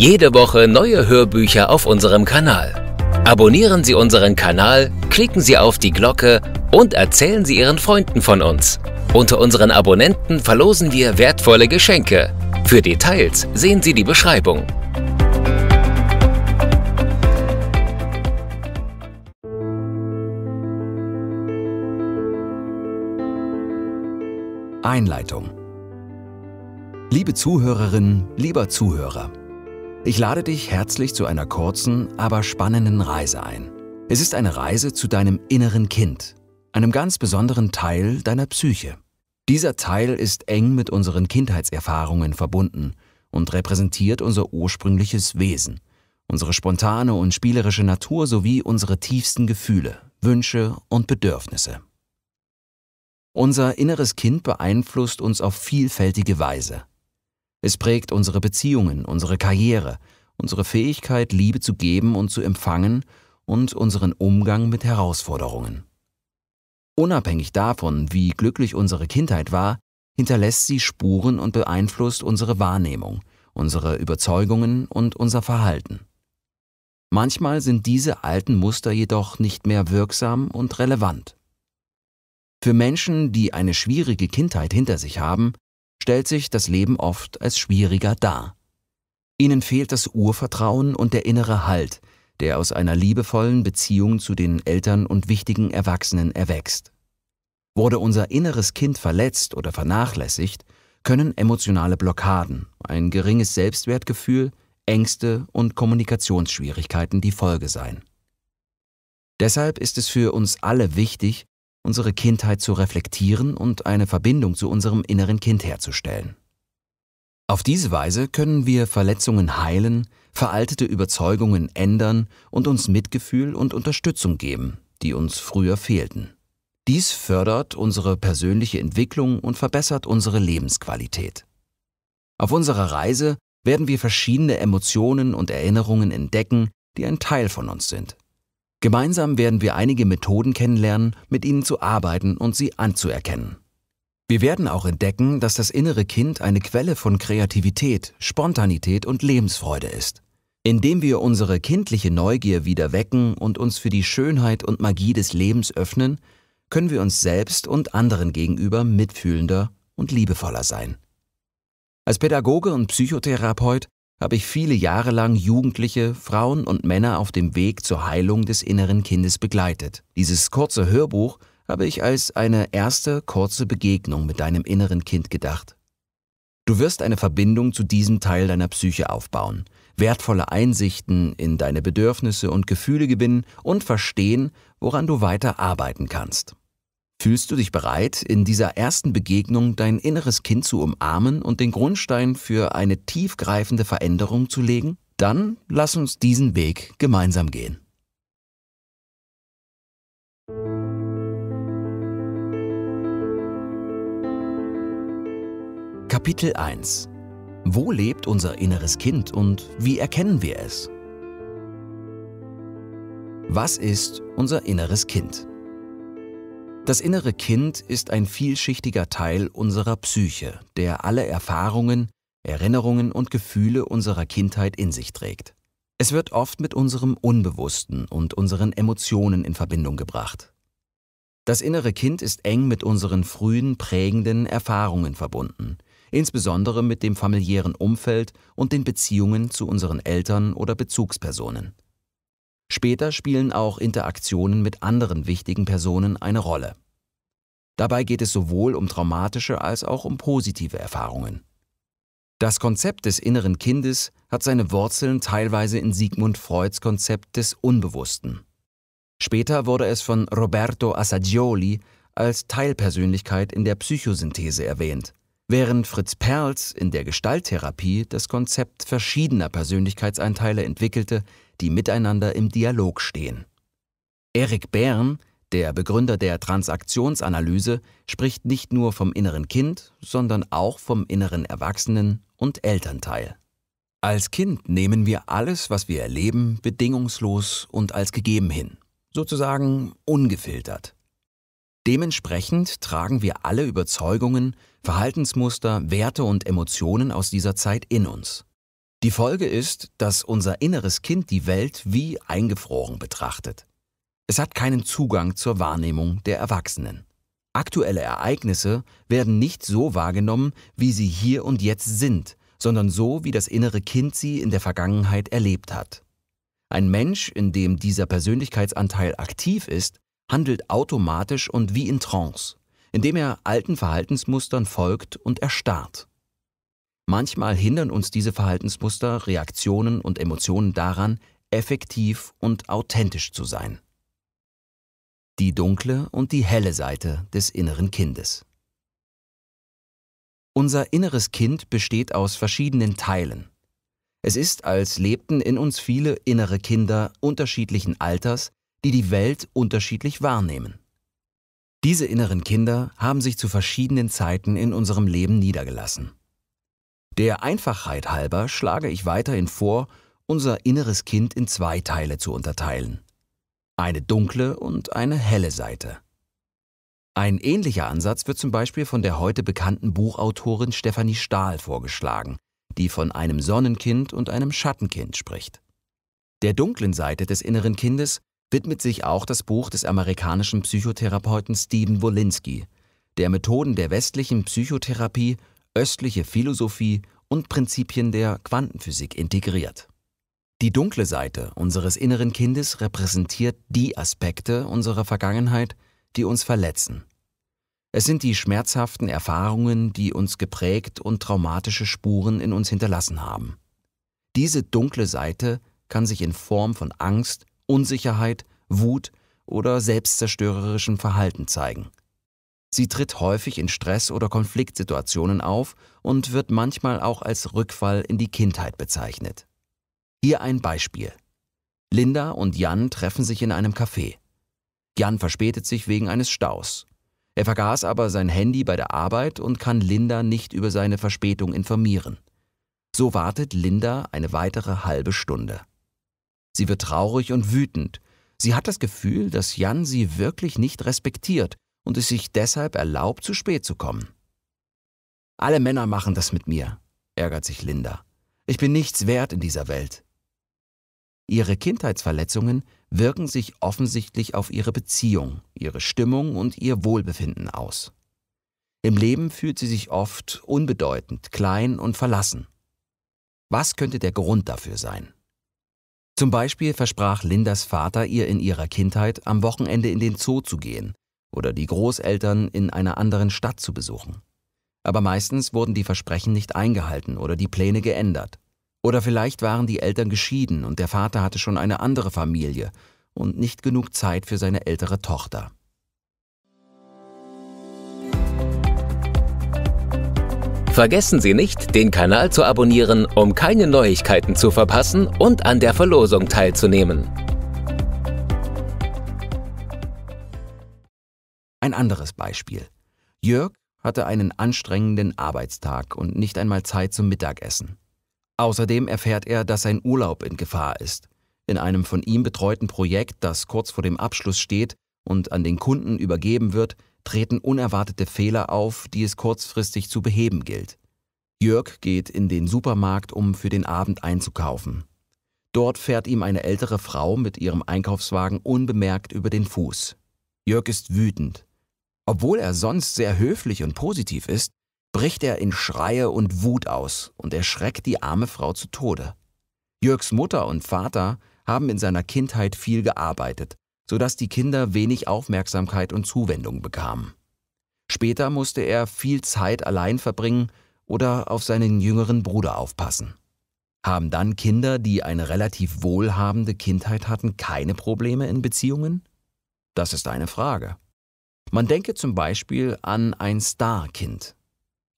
Jede Woche neue Hörbücher auf unserem Kanal. Abonnieren Sie unseren Kanal, klicken Sie auf die Glocke und erzählen Sie Ihren Freunden von uns. Unter unseren Abonnenten verlosen wir wertvolle Geschenke. Für Details sehen Sie die Beschreibung. Einleitung Liebe Zuhörerinnen, lieber Zuhörer, ich lade dich herzlich zu einer kurzen, aber spannenden Reise ein. Es ist eine Reise zu deinem inneren Kind, einem ganz besonderen Teil deiner Psyche. Dieser Teil ist eng mit unseren Kindheitserfahrungen verbunden und repräsentiert unser ursprüngliches Wesen, unsere spontane und spielerische Natur sowie unsere tiefsten Gefühle, Wünsche und Bedürfnisse. Unser inneres Kind beeinflusst uns auf vielfältige Weise. Es prägt unsere Beziehungen, unsere Karriere, unsere Fähigkeit, Liebe zu geben und zu empfangen und unseren Umgang mit Herausforderungen. Unabhängig davon, wie glücklich unsere Kindheit war, hinterlässt sie Spuren und beeinflusst unsere Wahrnehmung, unsere Überzeugungen und unser Verhalten. Manchmal sind diese alten Muster jedoch nicht mehr wirksam und relevant. Für Menschen, die eine schwierige Kindheit hinter sich haben, stellt sich das Leben oft als schwieriger dar. Ihnen fehlt das Urvertrauen und der innere Halt, der aus einer liebevollen Beziehung zu den Eltern und wichtigen Erwachsenen erwächst. Wurde unser inneres Kind verletzt oder vernachlässigt, können emotionale Blockaden, ein geringes Selbstwertgefühl, Ängste und Kommunikationsschwierigkeiten die Folge sein. Deshalb ist es für uns alle wichtig, unsere Kindheit zu reflektieren und eine Verbindung zu unserem inneren Kind herzustellen. Auf diese Weise können wir Verletzungen heilen, veraltete Überzeugungen ändern und uns Mitgefühl und Unterstützung geben, die uns früher fehlten. Dies fördert unsere persönliche Entwicklung und verbessert unsere Lebensqualität. Auf unserer Reise werden wir verschiedene Emotionen und Erinnerungen entdecken, die ein Teil von uns sind. Gemeinsam werden wir einige Methoden kennenlernen, mit ihnen zu arbeiten und sie anzuerkennen. Wir werden auch entdecken, dass das innere Kind eine Quelle von Kreativität, Spontanität und Lebensfreude ist. Indem wir unsere kindliche Neugier wieder wecken und uns für die Schönheit und Magie des Lebens öffnen, können wir uns selbst und anderen gegenüber mitfühlender und liebevoller sein. Als Pädagoge und Psychotherapeut habe ich viele Jahre lang Jugendliche, Frauen und Männer auf dem Weg zur Heilung des inneren Kindes begleitet. Dieses kurze Hörbuch habe ich als eine erste kurze Begegnung mit deinem inneren Kind gedacht. Du wirst eine Verbindung zu diesem Teil deiner Psyche aufbauen, wertvolle Einsichten in deine Bedürfnisse und Gefühle gewinnen und verstehen, woran du weiter arbeiten kannst. Fühlst du dich bereit, in dieser ersten Begegnung dein inneres Kind zu umarmen und den Grundstein für eine tiefgreifende Veränderung zu legen? Dann lass uns diesen Weg gemeinsam gehen. Kapitel 1 Wo lebt unser inneres Kind und wie erkennen wir es? Was ist unser inneres Kind? Das innere Kind ist ein vielschichtiger Teil unserer Psyche, der alle Erfahrungen, Erinnerungen und Gefühle unserer Kindheit in sich trägt. Es wird oft mit unserem Unbewussten und unseren Emotionen in Verbindung gebracht. Das innere Kind ist eng mit unseren frühen prägenden Erfahrungen verbunden, insbesondere mit dem familiären Umfeld und den Beziehungen zu unseren Eltern oder Bezugspersonen. Später spielen auch Interaktionen mit anderen wichtigen Personen eine Rolle. Dabei geht es sowohl um traumatische als auch um positive Erfahrungen. Das Konzept des inneren Kindes hat seine Wurzeln teilweise in Sigmund Freuds Konzept des Unbewussten. Später wurde es von Roberto Assagioli als Teilpersönlichkeit in der Psychosynthese erwähnt, während Fritz Perls in der Gestalttherapie das Konzept verschiedener Persönlichkeitseinteile entwickelte, die miteinander im Dialog stehen. Erik Bern, der Begründer der Transaktionsanalyse, spricht nicht nur vom inneren Kind, sondern auch vom inneren Erwachsenen und Elternteil. Als Kind nehmen wir alles, was wir erleben, bedingungslos und als gegeben hin, sozusagen ungefiltert. Dementsprechend tragen wir alle Überzeugungen, Verhaltensmuster, Werte und Emotionen aus dieser Zeit in uns. Die Folge ist, dass unser inneres Kind die Welt wie eingefroren betrachtet. Es hat keinen Zugang zur Wahrnehmung der Erwachsenen. Aktuelle Ereignisse werden nicht so wahrgenommen, wie sie hier und jetzt sind, sondern so, wie das innere Kind sie in der Vergangenheit erlebt hat. Ein Mensch, in dem dieser Persönlichkeitsanteil aktiv ist, handelt automatisch und wie in Trance, indem er alten Verhaltensmustern folgt und erstarrt. Manchmal hindern uns diese Verhaltensmuster, Reaktionen und Emotionen daran, effektiv und authentisch zu sein. Die dunkle und die helle Seite des inneren Kindes. Unser inneres Kind besteht aus verschiedenen Teilen. Es ist, als lebten in uns viele innere Kinder unterschiedlichen Alters, die die Welt unterschiedlich wahrnehmen. Diese inneren Kinder haben sich zu verschiedenen Zeiten in unserem Leben niedergelassen. Der Einfachheit halber schlage ich weiterhin vor, unser inneres Kind in zwei Teile zu unterteilen. Eine dunkle und eine helle Seite. Ein ähnlicher Ansatz wird zum Beispiel von der heute bekannten Buchautorin Stephanie Stahl vorgeschlagen, die von einem Sonnenkind und einem Schattenkind spricht. Der dunklen Seite des inneren Kindes widmet sich auch das Buch des amerikanischen Psychotherapeuten Stephen Wolinski, der Methoden der westlichen Psychotherapie östliche Philosophie und Prinzipien der Quantenphysik integriert. Die dunkle Seite unseres inneren Kindes repräsentiert die Aspekte unserer Vergangenheit, die uns verletzen. Es sind die schmerzhaften Erfahrungen, die uns geprägt und traumatische Spuren in uns hinterlassen haben. Diese dunkle Seite kann sich in Form von Angst, Unsicherheit, Wut oder selbstzerstörerischem Verhalten zeigen. Sie tritt häufig in Stress- oder Konfliktsituationen auf und wird manchmal auch als Rückfall in die Kindheit bezeichnet. Hier ein Beispiel. Linda und Jan treffen sich in einem Café. Jan verspätet sich wegen eines Staus. Er vergaß aber sein Handy bei der Arbeit und kann Linda nicht über seine Verspätung informieren. So wartet Linda eine weitere halbe Stunde. Sie wird traurig und wütend. Sie hat das Gefühl, dass Jan sie wirklich nicht respektiert und es sich deshalb erlaubt, zu spät zu kommen. Alle Männer machen das mit mir, ärgert sich Linda. Ich bin nichts wert in dieser Welt. Ihre Kindheitsverletzungen wirken sich offensichtlich auf ihre Beziehung, ihre Stimmung und ihr Wohlbefinden aus. Im Leben fühlt sie sich oft unbedeutend, klein und verlassen. Was könnte der Grund dafür sein? Zum Beispiel versprach Lindas Vater ihr in ihrer Kindheit, am Wochenende in den Zoo zu gehen, oder die Großeltern in einer anderen Stadt zu besuchen. Aber meistens wurden die Versprechen nicht eingehalten oder die Pläne geändert. Oder vielleicht waren die Eltern geschieden und der Vater hatte schon eine andere Familie und nicht genug Zeit für seine ältere Tochter. Vergessen Sie nicht, den Kanal zu abonnieren, um keine Neuigkeiten zu verpassen und an der Verlosung teilzunehmen. Ein anderes Beispiel. Jörg hatte einen anstrengenden Arbeitstag und nicht einmal Zeit zum Mittagessen. Außerdem erfährt er, dass sein Urlaub in Gefahr ist. In einem von ihm betreuten Projekt, das kurz vor dem Abschluss steht und an den Kunden übergeben wird, treten unerwartete Fehler auf, die es kurzfristig zu beheben gilt. Jörg geht in den Supermarkt, um für den Abend einzukaufen. Dort fährt ihm eine ältere Frau mit ihrem Einkaufswagen unbemerkt über den Fuß. Jörg ist wütend. Obwohl er sonst sehr höflich und positiv ist, bricht er in Schreie und Wut aus und erschreckt die arme Frau zu Tode. Jürgs Mutter und Vater haben in seiner Kindheit viel gearbeitet, sodass die Kinder wenig Aufmerksamkeit und Zuwendung bekamen. Später musste er viel Zeit allein verbringen oder auf seinen jüngeren Bruder aufpassen. Haben dann Kinder, die eine relativ wohlhabende Kindheit hatten, keine Probleme in Beziehungen? Das ist eine Frage. Man denke zum Beispiel an ein Star-Kind.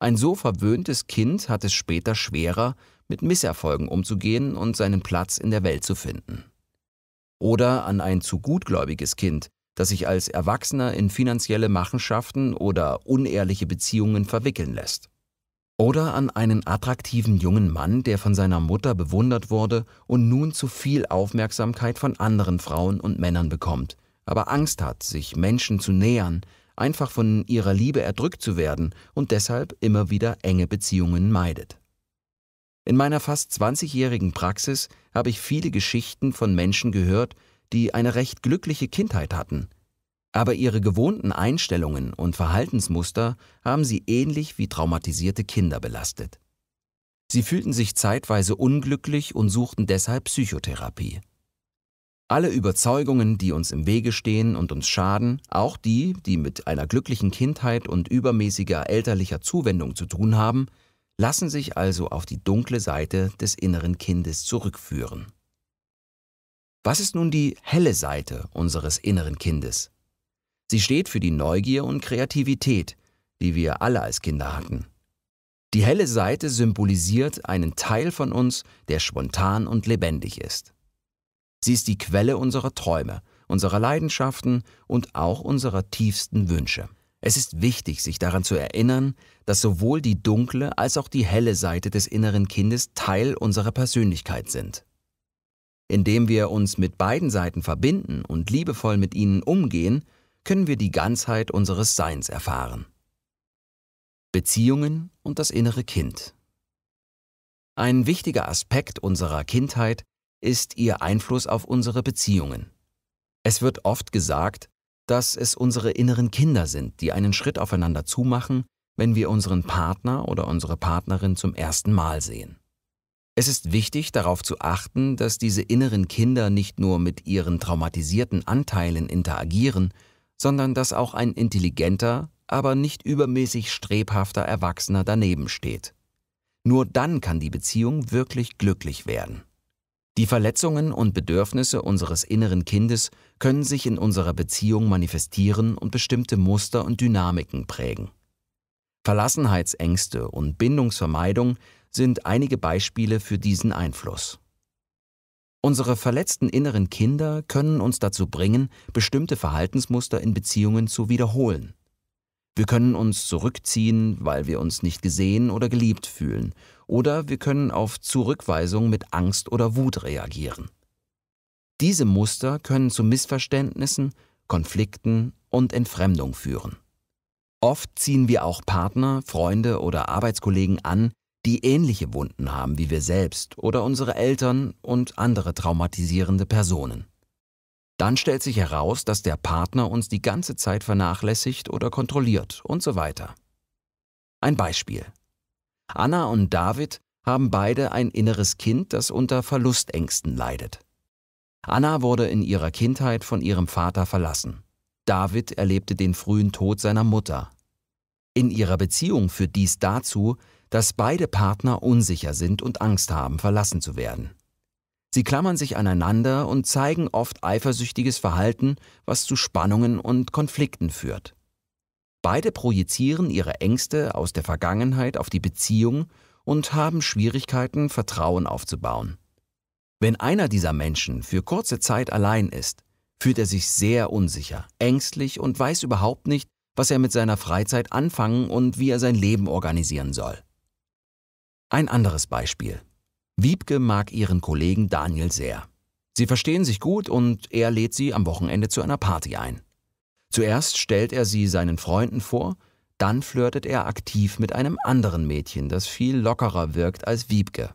Ein so verwöhntes Kind hat es später schwerer, mit Misserfolgen umzugehen und seinen Platz in der Welt zu finden. Oder an ein zu gutgläubiges Kind, das sich als Erwachsener in finanzielle Machenschaften oder unehrliche Beziehungen verwickeln lässt. Oder an einen attraktiven jungen Mann, der von seiner Mutter bewundert wurde und nun zu viel Aufmerksamkeit von anderen Frauen und Männern bekommt, aber Angst hat, sich Menschen zu nähern, einfach von ihrer Liebe erdrückt zu werden und deshalb immer wieder enge Beziehungen meidet. In meiner fast 20-jährigen Praxis habe ich viele Geschichten von Menschen gehört, die eine recht glückliche Kindheit hatten. Aber ihre gewohnten Einstellungen und Verhaltensmuster haben sie ähnlich wie traumatisierte Kinder belastet. Sie fühlten sich zeitweise unglücklich und suchten deshalb Psychotherapie. Alle Überzeugungen, die uns im Wege stehen und uns schaden, auch die, die mit einer glücklichen Kindheit und übermäßiger elterlicher Zuwendung zu tun haben, lassen sich also auf die dunkle Seite des inneren Kindes zurückführen. Was ist nun die helle Seite unseres inneren Kindes? Sie steht für die Neugier und Kreativität, die wir alle als Kinder hatten. Die helle Seite symbolisiert einen Teil von uns, der spontan und lebendig ist. Sie ist die Quelle unserer Träume, unserer Leidenschaften und auch unserer tiefsten Wünsche. Es ist wichtig, sich daran zu erinnern, dass sowohl die dunkle als auch die helle Seite des inneren Kindes Teil unserer Persönlichkeit sind. Indem wir uns mit beiden Seiten verbinden und liebevoll mit ihnen umgehen, können wir die Ganzheit unseres Seins erfahren. Beziehungen und das innere Kind. Ein wichtiger Aspekt unserer Kindheit ist ihr Einfluss auf unsere Beziehungen. Es wird oft gesagt, dass es unsere inneren Kinder sind, die einen Schritt aufeinander zumachen, wenn wir unseren Partner oder unsere Partnerin zum ersten Mal sehen. Es ist wichtig darauf zu achten, dass diese inneren Kinder nicht nur mit ihren traumatisierten Anteilen interagieren, sondern dass auch ein intelligenter, aber nicht übermäßig strebhafter Erwachsener daneben steht. Nur dann kann die Beziehung wirklich glücklich werden. Die Verletzungen und Bedürfnisse unseres inneren Kindes können sich in unserer Beziehung manifestieren und bestimmte Muster und Dynamiken prägen. Verlassenheitsängste und Bindungsvermeidung sind einige Beispiele für diesen Einfluss. Unsere verletzten inneren Kinder können uns dazu bringen, bestimmte Verhaltensmuster in Beziehungen zu wiederholen. Wir können uns zurückziehen, weil wir uns nicht gesehen oder geliebt fühlen oder wir können auf Zurückweisung mit Angst oder Wut reagieren. Diese Muster können zu Missverständnissen, Konflikten und Entfremdung führen. Oft ziehen wir auch Partner, Freunde oder Arbeitskollegen an, die ähnliche Wunden haben wie wir selbst oder unsere Eltern und andere traumatisierende Personen. Dann stellt sich heraus, dass der Partner uns die ganze Zeit vernachlässigt oder kontrolliert und so weiter. Ein Beispiel. Anna und David haben beide ein inneres Kind, das unter Verlustängsten leidet. Anna wurde in ihrer Kindheit von ihrem Vater verlassen. David erlebte den frühen Tod seiner Mutter. In ihrer Beziehung führt dies dazu, dass beide Partner unsicher sind und Angst haben, verlassen zu werden. Sie klammern sich aneinander und zeigen oft eifersüchtiges Verhalten, was zu Spannungen und Konflikten führt. Beide projizieren ihre Ängste aus der Vergangenheit auf die Beziehung und haben Schwierigkeiten, Vertrauen aufzubauen. Wenn einer dieser Menschen für kurze Zeit allein ist, fühlt er sich sehr unsicher, ängstlich und weiß überhaupt nicht, was er mit seiner Freizeit anfangen und wie er sein Leben organisieren soll. Ein anderes Beispiel. Wiebke mag ihren Kollegen Daniel sehr. Sie verstehen sich gut und er lädt sie am Wochenende zu einer Party ein. Zuerst stellt er sie seinen Freunden vor, dann flirtet er aktiv mit einem anderen Mädchen, das viel lockerer wirkt als Wiebke.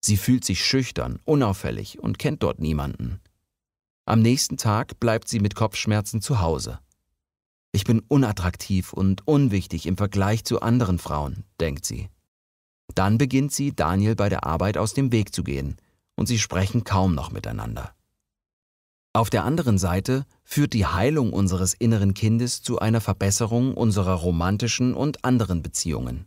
Sie fühlt sich schüchtern, unauffällig und kennt dort niemanden. Am nächsten Tag bleibt sie mit Kopfschmerzen zu Hause. Ich bin unattraktiv und unwichtig im Vergleich zu anderen Frauen, denkt sie. Dann beginnt sie, Daniel bei der Arbeit aus dem Weg zu gehen, und sie sprechen kaum noch miteinander. Auf der anderen Seite führt die Heilung unseres inneren Kindes zu einer Verbesserung unserer romantischen und anderen Beziehungen.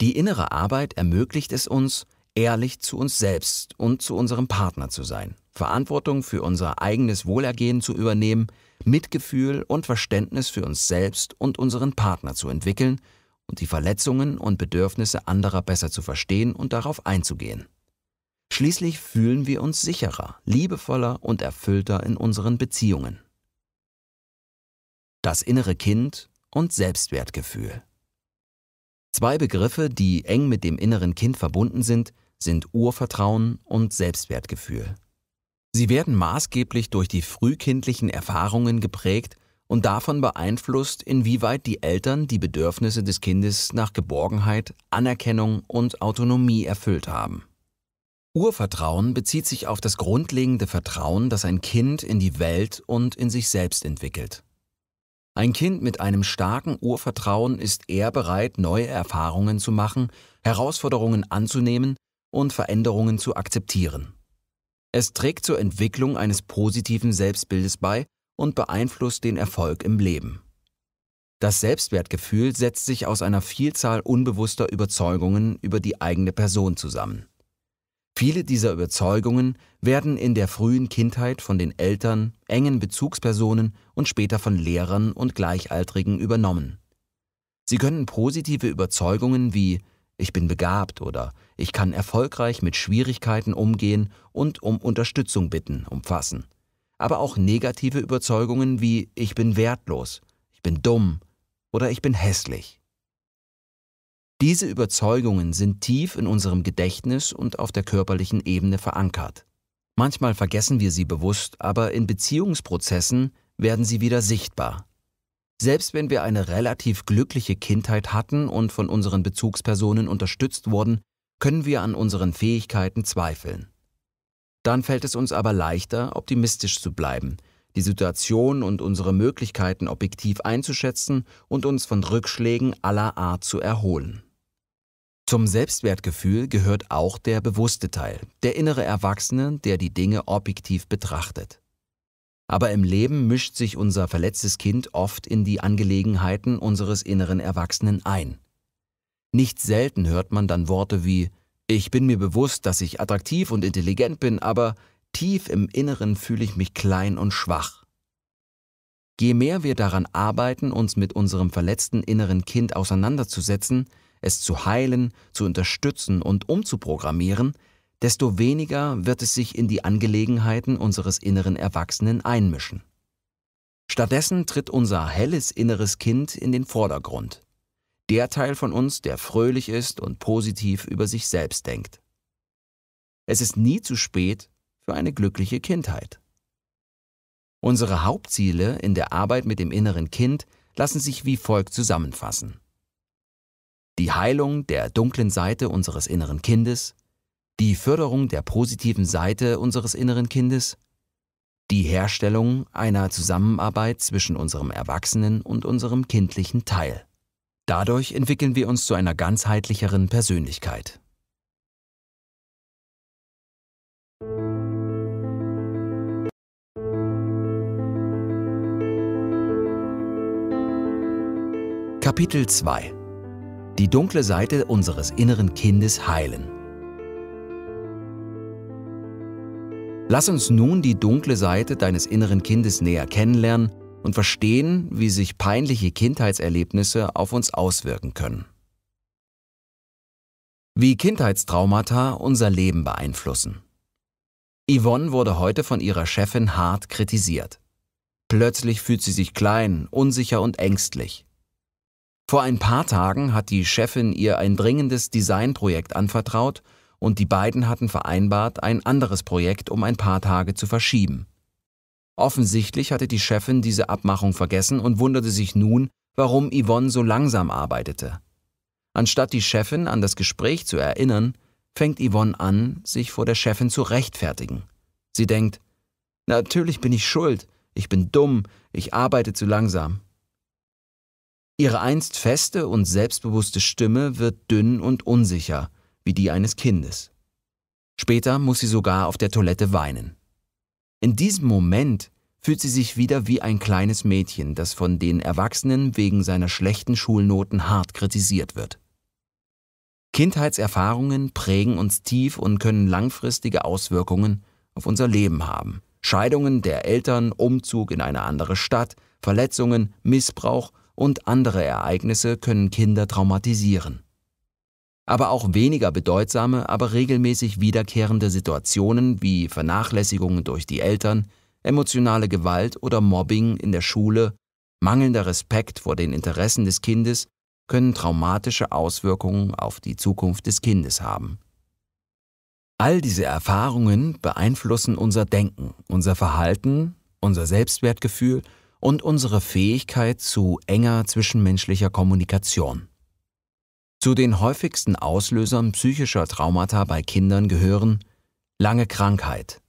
Die innere Arbeit ermöglicht es uns, ehrlich zu uns selbst und zu unserem Partner zu sein, Verantwortung für unser eigenes Wohlergehen zu übernehmen, Mitgefühl und Verständnis für uns selbst und unseren Partner zu entwickeln und die Verletzungen und Bedürfnisse anderer besser zu verstehen und darauf einzugehen. Schließlich fühlen wir uns sicherer, liebevoller und erfüllter in unseren Beziehungen. Das innere Kind und Selbstwertgefühl. Zwei Begriffe, die eng mit dem inneren Kind verbunden sind, sind Urvertrauen und Selbstwertgefühl. Sie werden maßgeblich durch die frühkindlichen Erfahrungen geprägt und davon beeinflusst, inwieweit die Eltern die Bedürfnisse des Kindes nach Geborgenheit, Anerkennung und Autonomie erfüllt haben. Urvertrauen bezieht sich auf das grundlegende Vertrauen, das ein Kind in die Welt und in sich selbst entwickelt. Ein Kind mit einem starken Urvertrauen ist eher bereit, neue Erfahrungen zu machen, Herausforderungen anzunehmen und Veränderungen zu akzeptieren. Es trägt zur Entwicklung eines positiven Selbstbildes bei und beeinflusst den Erfolg im Leben. Das Selbstwertgefühl setzt sich aus einer Vielzahl unbewusster Überzeugungen über die eigene Person zusammen. Viele dieser Überzeugungen werden in der frühen Kindheit von den Eltern, engen Bezugspersonen und später von Lehrern und Gleichaltrigen übernommen. Sie können positive Überzeugungen wie ich bin begabt oder ich kann erfolgreich mit Schwierigkeiten umgehen und um Unterstützung bitten umfassen, aber auch negative Überzeugungen wie ich bin wertlos, ich bin dumm oder ich bin hässlich. Diese Überzeugungen sind tief in unserem Gedächtnis und auf der körperlichen Ebene verankert. Manchmal vergessen wir sie bewusst, aber in Beziehungsprozessen werden sie wieder sichtbar. Selbst wenn wir eine relativ glückliche Kindheit hatten und von unseren Bezugspersonen unterstützt wurden, können wir an unseren Fähigkeiten zweifeln. Dann fällt es uns aber leichter, optimistisch zu bleiben, die Situation und unsere Möglichkeiten objektiv einzuschätzen und uns von Rückschlägen aller Art zu erholen. Zum Selbstwertgefühl gehört auch der bewusste Teil, der innere Erwachsene, der die Dinge objektiv betrachtet. Aber im Leben mischt sich unser verletztes Kind oft in die Angelegenheiten unseres inneren Erwachsenen ein. Nicht selten hört man dann Worte wie Ich bin mir bewusst, dass ich attraktiv und intelligent bin, aber tief im Inneren fühle ich mich klein und schwach. Je mehr wir daran arbeiten, uns mit unserem verletzten inneren Kind auseinanderzusetzen, es zu heilen, zu unterstützen und umzuprogrammieren, desto weniger wird es sich in die Angelegenheiten unseres inneren Erwachsenen einmischen. Stattdessen tritt unser helles inneres Kind in den Vordergrund, der Teil von uns, der fröhlich ist und positiv über sich selbst denkt. Es ist nie zu spät für eine glückliche Kindheit. Unsere Hauptziele in der Arbeit mit dem inneren Kind lassen sich wie folgt zusammenfassen die Heilung der dunklen Seite unseres inneren Kindes, die Förderung der positiven Seite unseres inneren Kindes, die Herstellung einer Zusammenarbeit zwischen unserem Erwachsenen und unserem kindlichen Teil. Dadurch entwickeln wir uns zu einer ganzheitlicheren Persönlichkeit. Kapitel 2 die dunkle Seite unseres inneren Kindes heilen. Lass uns nun die dunkle Seite deines inneren Kindes näher kennenlernen und verstehen, wie sich peinliche Kindheitserlebnisse auf uns auswirken können. Wie Kindheitstraumata unser Leben beeinflussen. Yvonne wurde heute von ihrer Chefin hart kritisiert. Plötzlich fühlt sie sich klein, unsicher und ängstlich. Vor ein paar Tagen hat die Chefin ihr ein dringendes Designprojekt anvertraut und die beiden hatten vereinbart, ein anderes Projekt um ein paar Tage zu verschieben. Offensichtlich hatte die Chefin diese Abmachung vergessen und wunderte sich nun, warum Yvonne so langsam arbeitete. Anstatt die Chefin an das Gespräch zu erinnern, fängt Yvonne an, sich vor der Chefin zu rechtfertigen. Sie denkt, natürlich bin ich schuld, ich bin dumm, ich arbeite zu langsam. Ihre einst feste und selbstbewusste Stimme wird dünn und unsicher, wie die eines Kindes. Später muss sie sogar auf der Toilette weinen. In diesem Moment fühlt sie sich wieder wie ein kleines Mädchen, das von den Erwachsenen wegen seiner schlechten Schulnoten hart kritisiert wird. Kindheitserfahrungen prägen uns tief und können langfristige Auswirkungen auf unser Leben haben. Scheidungen der Eltern, Umzug in eine andere Stadt, Verletzungen, Missbrauch und andere Ereignisse können Kinder traumatisieren. Aber auch weniger bedeutsame, aber regelmäßig wiederkehrende Situationen wie Vernachlässigungen durch die Eltern, emotionale Gewalt oder Mobbing in der Schule, mangelnder Respekt vor den Interessen des Kindes können traumatische Auswirkungen auf die Zukunft des Kindes haben. All diese Erfahrungen beeinflussen unser Denken, unser Verhalten, unser Selbstwertgefühl und unsere Fähigkeit zu enger zwischenmenschlicher Kommunikation. Zu den häufigsten Auslösern psychischer Traumata bei Kindern gehören lange Krankheit,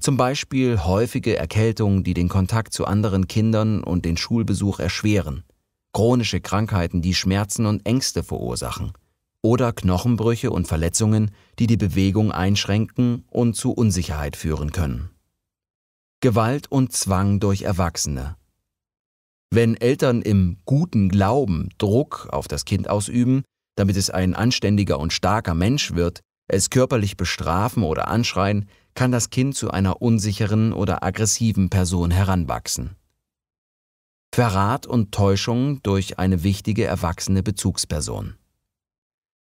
zum Beispiel häufige Erkältungen, die den Kontakt zu anderen Kindern und den Schulbesuch erschweren, chronische Krankheiten, die Schmerzen und Ängste verursachen, oder Knochenbrüche und Verletzungen, die die Bewegung einschränken und zu Unsicherheit führen können. Gewalt und Zwang durch Erwachsene, wenn Eltern im guten Glauben Druck auf das Kind ausüben, damit es ein anständiger und starker Mensch wird, es körperlich bestrafen oder anschreien, kann das Kind zu einer unsicheren oder aggressiven Person heranwachsen. Verrat und Täuschung durch eine wichtige erwachsene Bezugsperson.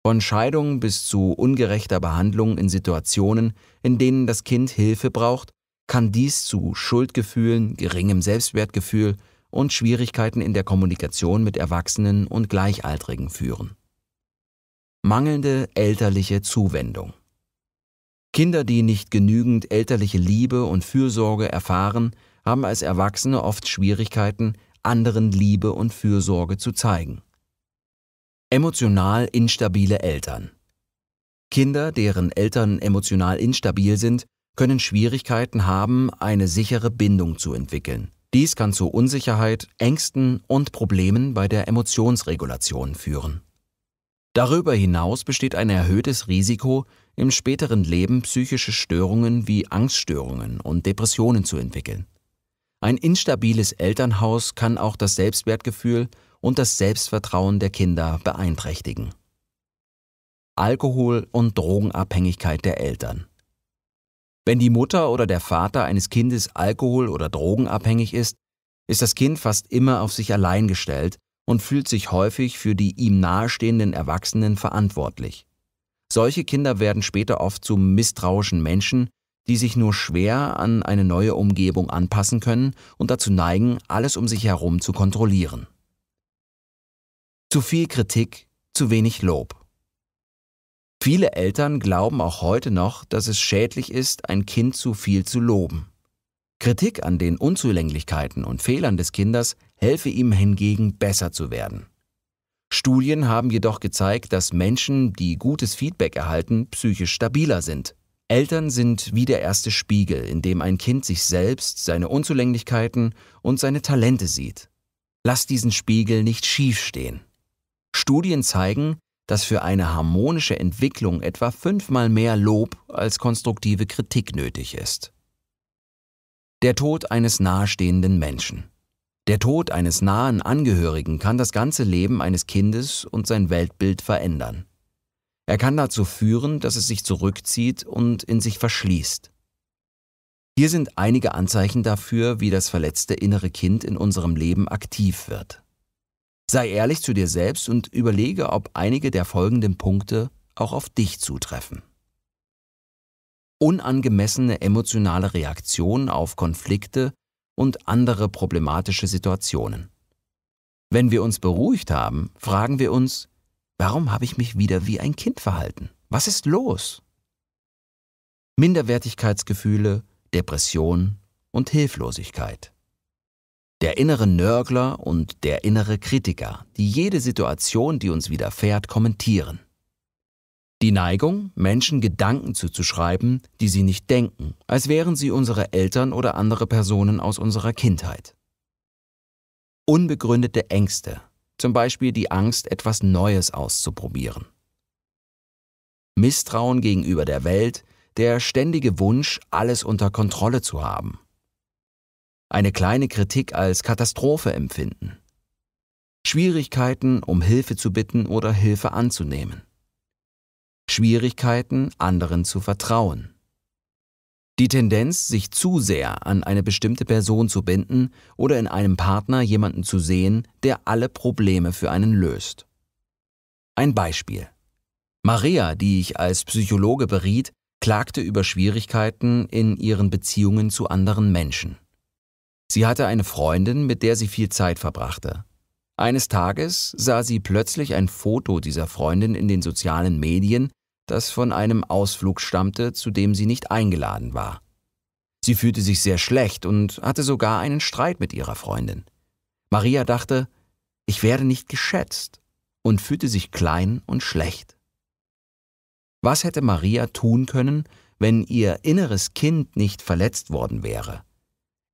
Von Scheidung bis zu ungerechter Behandlung in Situationen, in denen das Kind Hilfe braucht, kann dies zu Schuldgefühlen, geringem Selbstwertgefühl, und Schwierigkeiten in der Kommunikation mit Erwachsenen und Gleichaltrigen führen. Mangelnde elterliche Zuwendung. Kinder, die nicht genügend elterliche Liebe und Fürsorge erfahren, haben als Erwachsene oft Schwierigkeiten, anderen Liebe und Fürsorge zu zeigen. Emotional instabile Eltern. Kinder, deren Eltern emotional instabil sind, können Schwierigkeiten haben, eine sichere Bindung zu entwickeln, dies kann zu Unsicherheit, Ängsten und Problemen bei der Emotionsregulation führen. Darüber hinaus besteht ein erhöhtes Risiko, im späteren Leben psychische Störungen wie Angststörungen und Depressionen zu entwickeln. Ein instabiles Elternhaus kann auch das Selbstwertgefühl und das Selbstvertrauen der Kinder beeinträchtigen. Alkohol- und Drogenabhängigkeit der Eltern. Wenn die Mutter oder der Vater eines Kindes alkohol- oder drogenabhängig ist, ist das Kind fast immer auf sich allein gestellt und fühlt sich häufig für die ihm nahestehenden Erwachsenen verantwortlich. Solche Kinder werden später oft zu misstrauischen Menschen, die sich nur schwer an eine neue Umgebung anpassen können und dazu neigen, alles um sich herum zu kontrollieren. Zu viel Kritik, zu wenig Lob. Viele Eltern glauben auch heute noch, dass es schädlich ist, ein Kind zu viel zu loben. Kritik an den Unzulänglichkeiten und Fehlern des Kindes helfe ihm hingegen besser zu werden. Studien haben jedoch gezeigt, dass Menschen, die gutes Feedback erhalten, psychisch stabiler sind. Eltern sind wie der erste Spiegel, in dem ein Kind sich selbst, seine Unzulänglichkeiten und seine Talente sieht. Lass diesen Spiegel nicht schief stehen. Studien zeigen, dass für eine harmonische Entwicklung etwa fünfmal mehr Lob als konstruktive Kritik nötig ist. Der Tod eines nahestehenden Menschen. Der Tod eines nahen Angehörigen kann das ganze Leben eines Kindes und sein Weltbild verändern. Er kann dazu führen, dass es sich zurückzieht und in sich verschließt. Hier sind einige Anzeichen dafür, wie das verletzte innere Kind in unserem Leben aktiv wird. Sei ehrlich zu dir selbst und überlege, ob einige der folgenden Punkte auch auf dich zutreffen. Unangemessene emotionale Reaktionen auf Konflikte und andere problematische Situationen. Wenn wir uns beruhigt haben, fragen wir uns, warum habe ich mich wieder wie ein Kind verhalten? Was ist los? Minderwertigkeitsgefühle, Depression und Hilflosigkeit. Der innere Nörgler und der innere Kritiker, die jede Situation, die uns widerfährt, kommentieren. Die Neigung, Menschen Gedanken zuzuschreiben, die sie nicht denken, als wären sie unsere Eltern oder andere Personen aus unserer Kindheit. Unbegründete Ängste, zum Beispiel die Angst, etwas Neues auszuprobieren. Misstrauen gegenüber der Welt, der ständige Wunsch, alles unter Kontrolle zu haben eine kleine Kritik als Katastrophe empfinden. Schwierigkeiten, um Hilfe zu bitten oder Hilfe anzunehmen. Schwierigkeiten, anderen zu vertrauen. Die Tendenz, sich zu sehr an eine bestimmte Person zu binden oder in einem Partner jemanden zu sehen, der alle Probleme für einen löst. Ein Beispiel. Maria, die ich als Psychologe beriet, klagte über Schwierigkeiten in ihren Beziehungen zu anderen Menschen. Sie hatte eine Freundin, mit der sie viel Zeit verbrachte. Eines Tages sah sie plötzlich ein Foto dieser Freundin in den sozialen Medien, das von einem Ausflug stammte, zu dem sie nicht eingeladen war. Sie fühlte sich sehr schlecht und hatte sogar einen Streit mit ihrer Freundin. Maria dachte, ich werde nicht geschätzt und fühlte sich klein und schlecht. Was hätte Maria tun können, wenn ihr inneres Kind nicht verletzt worden wäre?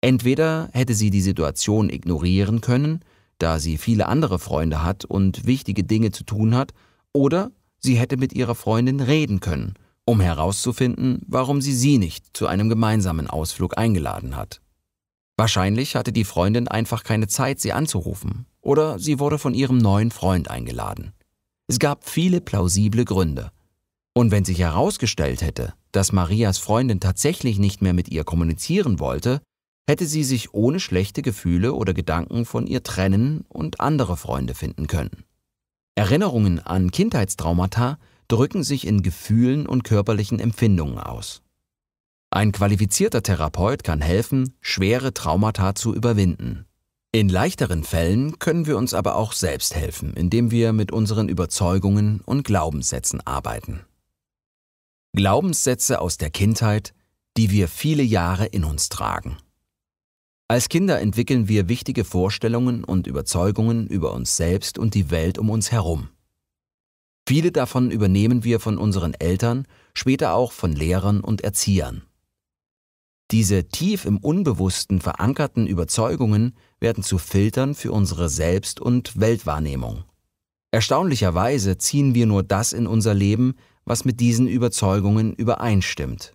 Entweder hätte sie die Situation ignorieren können, da sie viele andere Freunde hat und wichtige Dinge zu tun hat, oder sie hätte mit ihrer Freundin reden können, um herauszufinden, warum sie sie nicht zu einem gemeinsamen Ausflug eingeladen hat. Wahrscheinlich hatte die Freundin einfach keine Zeit, sie anzurufen, oder sie wurde von ihrem neuen Freund eingeladen. Es gab viele plausible Gründe. Und wenn sich herausgestellt hätte, dass Marias Freundin tatsächlich nicht mehr mit ihr kommunizieren wollte, hätte sie sich ohne schlechte Gefühle oder Gedanken von ihr trennen und andere Freunde finden können. Erinnerungen an Kindheitstraumata drücken sich in Gefühlen und körperlichen Empfindungen aus. Ein qualifizierter Therapeut kann helfen, schwere Traumata zu überwinden. In leichteren Fällen können wir uns aber auch selbst helfen, indem wir mit unseren Überzeugungen und Glaubenssätzen arbeiten. Glaubenssätze aus der Kindheit, die wir viele Jahre in uns tragen. Als Kinder entwickeln wir wichtige Vorstellungen und Überzeugungen über uns selbst und die Welt um uns herum. Viele davon übernehmen wir von unseren Eltern, später auch von Lehrern und Erziehern. Diese tief im Unbewussten verankerten Überzeugungen werden zu Filtern für unsere Selbst- und Weltwahrnehmung. Erstaunlicherweise ziehen wir nur das in unser Leben, was mit diesen Überzeugungen übereinstimmt.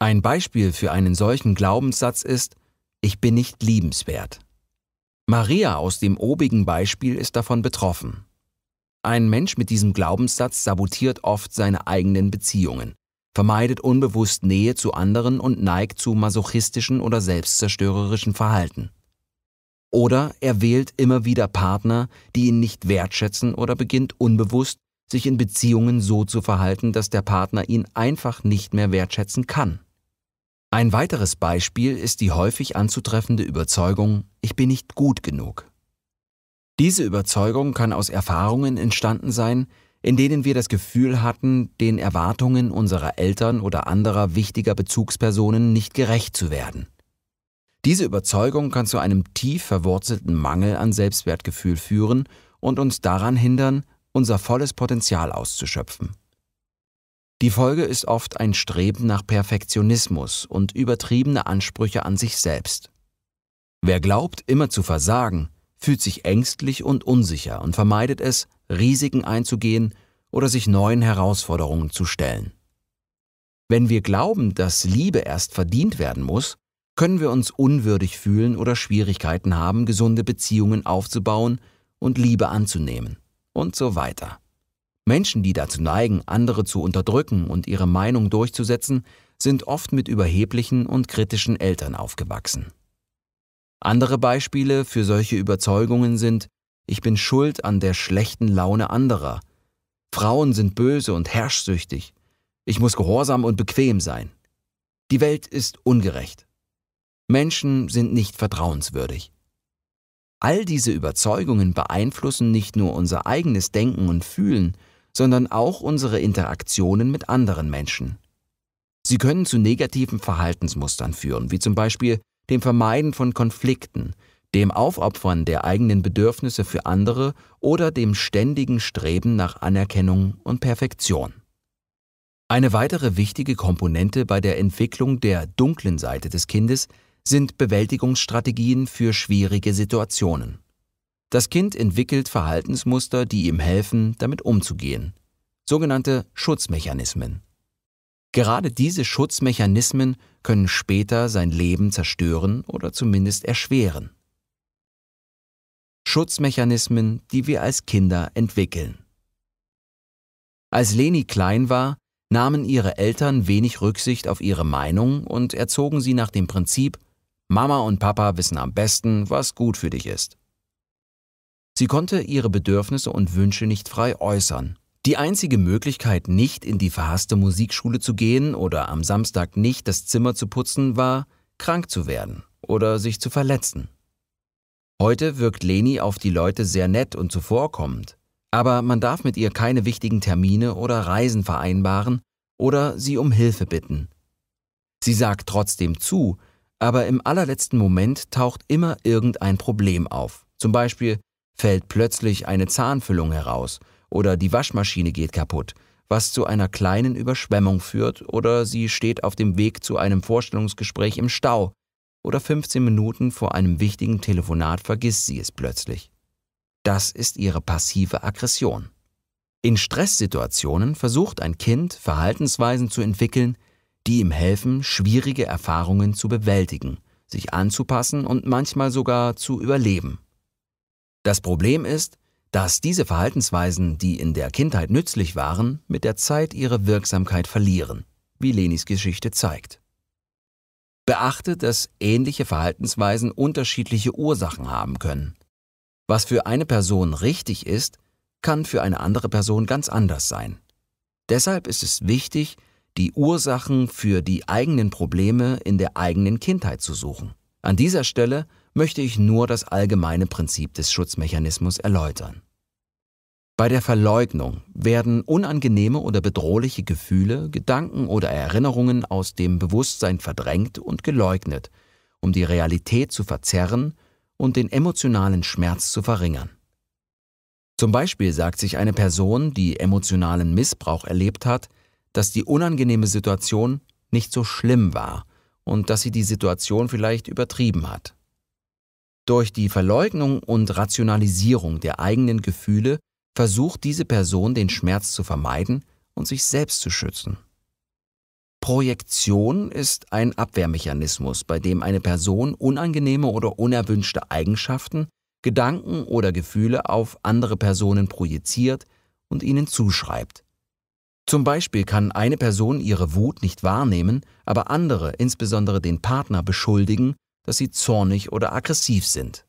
Ein Beispiel für einen solchen Glaubenssatz ist, ich bin nicht liebenswert. Maria aus dem obigen Beispiel ist davon betroffen. Ein Mensch mit diesem Glaubenssatz sabotiert oft seine eigenen Beziehungen, vermeidet unbewusst Nähe zu anderen und neigt zu masochistischen oder selbstzerstörerischen Verhalten. Oder er wählt immer wieder Partner, die ihn nicht wertschätzen oder beginnt unbewusst, sich in Beziehungen so zu verhalten, dass der Partner ihn einfach nicht mehr wertschätzen kann. Ein weiteres Beispiel ist die häufig anzutreffende Überzeugung, ich bin nicht gut genug. Diese Überzeugung kann aus Erfahrungen entstanden sein, in denen wir das Gefühl hatten, den Erwartungen unserer Eltern oder anderer wichtiger Bezugspersonen nicht gerecht zu werden. Diese Überzeugung kann zu einem tief verwurzelten Mangel an Selbstwertgefühl führen und uns daran hindern, unser volles Potenzial auszuschöpfen. Die Folge ist oft ein Streben nach Perfektionismus und übertriebene Ansprüche an sich selbst. Wer glaubt, immer zu versagen, fühlt sich ängstlich und unsicher und vermeidet es, Risiken einzugehen oder sich neuen Herausforderungen zu stellen. Wenn wir glauben, dass Liebe erst verdient werden muss, können wir uns unwürdig fühlen oder Schwierigkeiten haben, gesunde Beziehungen aufzubauen und Liebe anzunehmen und so weiter. Menschen, die dazu neigen, andere zu unterdrücken und ihre Meinung durchzusetzen, sind oft mit überheblichen und kritischen Eltern aufgewachsen. Andere Beispiele für solche Überzeugungen sind Ich bin schuld an der schlechten Laune anderer, Frauen sind böse und herrschsüchtig, ich muss gehorsam und bequem sein, die Welt ist ungerecht, Menschen sind nicht vertrauenswürdig. All diese Überzeugungen beeinflussen nicht nur unser eigenes Denken und Fühlen, sondern auch unsere Interaktionen mit anderen Menschen. Sie können zu negativen Verhaltensmustern führen, wie zum Beispiel dem Vermeiden von Konflikten, dem Aufopfern der eigenen Bedürfnisse für andere oder dem ständigen Streben nach Anerkennung und Perfektion. Eine weitere wichtige Komponente bei der Entwicklung der dunklen Seite des Kindes sind Bewältigungsstrategien für schwierige Situationen. Das Kind entwickelt Verhaltensmuster, die ihm helfen, damit umzugehen. Sogenannte Schutzmechanismen. Gerade diese Schutzmechanismen können später sein Leben zerstören oder zumindest erschweren. Schutzmechanismen, die wir als Kinder entwickeln. Als Leni klein war, nahmen ihre Eltern wenig Rücksicht auf ihre Meinung und erzogen sie nach dem Prinzip Mama und Papa wissen am besten, was gut für dich ist. Sie konnte ihre Bedürfnisse und Wünsche nicht frei äußern. Die einzige Möglichkeit, nicht in die verhasste Musikschule zu gehen oder am Samstag nicht das Zimmer zu putzen, war, krank zu werden oder sich zu verletzen. Heute wirkt Leni auf die Leute sehr nett und zuvorkommend, aber man darf mit ihr keine wichtigen Termine oder Reisen vereinbaren oder sie um Hilfe bitten. Sie sagt trotzdem zu, aber im allerletzten Moment taucht immer irgendein Problem auf. Zum Beispiel, fällt plötzlich eine Zahnfüllung heraus oder die Waschmaschine geht kaputt, was zu einer kleinen Überschwemmung führt oder sie steht auf dem Weg zu einem Vorstellungsgespräch im Stau oder 15 Minuten vor einem wichtigen Telefonat vergisst sie es plötzlich. Das ist ihre passive Aggression. In Stresssituationen versucht ein Kind, Verhaltensweisen zu entwickeln, die ihm helfen, schwierige Erfahrungen zu bewältigen, sich anzupassen und manchmal sogar zu überleben. Das Problem ist, dass diese Verhaltensweisen, die in der Kindheit nützlich waren, mit der Zeit ihre Wirksamkeit verlieren, wie Lenis Geschichte zeigt. Beachte, dass ähnliche Verhaltensweisen unterschiedliche Ursachen haben können. Was für eine Person richtig ist, kann für eine andere Person ganz anders sein. Deshalb ist es wichtig, die Ursachen für die eigenen Probleme in der eigenen Kindheit zu suchen. An dieser Stelle möchte ich nur das allgemeine Prinzip des Schutzmechanismus erläutern. Bei der Verleugnung werden unangenehme oder bedrohliche Gefühle, Gedanken oder Erinnerungen aus dem Bewusstsein verdrängt und geleugnet, um die Realität zu verzerren und den emotionalen Schmerz zu verringern. Zum Beispiel sagt sich eine Person, die emotionalen Missbrauch erlebt hat, dass die unangenehme Situation nicht so schlimm war und dass sie die Situation vielleicht übertrieben hat. Durch die Verleugnung und Rationalisierung der eigenen Gefühle versucht diese Person den Schmerz zu vermeiden und sich selbst zu schützen. Projektion ist ein Abwehrmechanismus, bei dem eine Person unangenehme oder unerwünschte Eigenschaften, Gedanken oder Gefühle auf andere Personen projiziert und ihnen zuschreibt. Zum Beispiel kann eine Person ihre Wut nicht wahrnehmen, aber andere, insbesondere den Partner, beschuldigen, dass sie zornig oder aggressiv sind.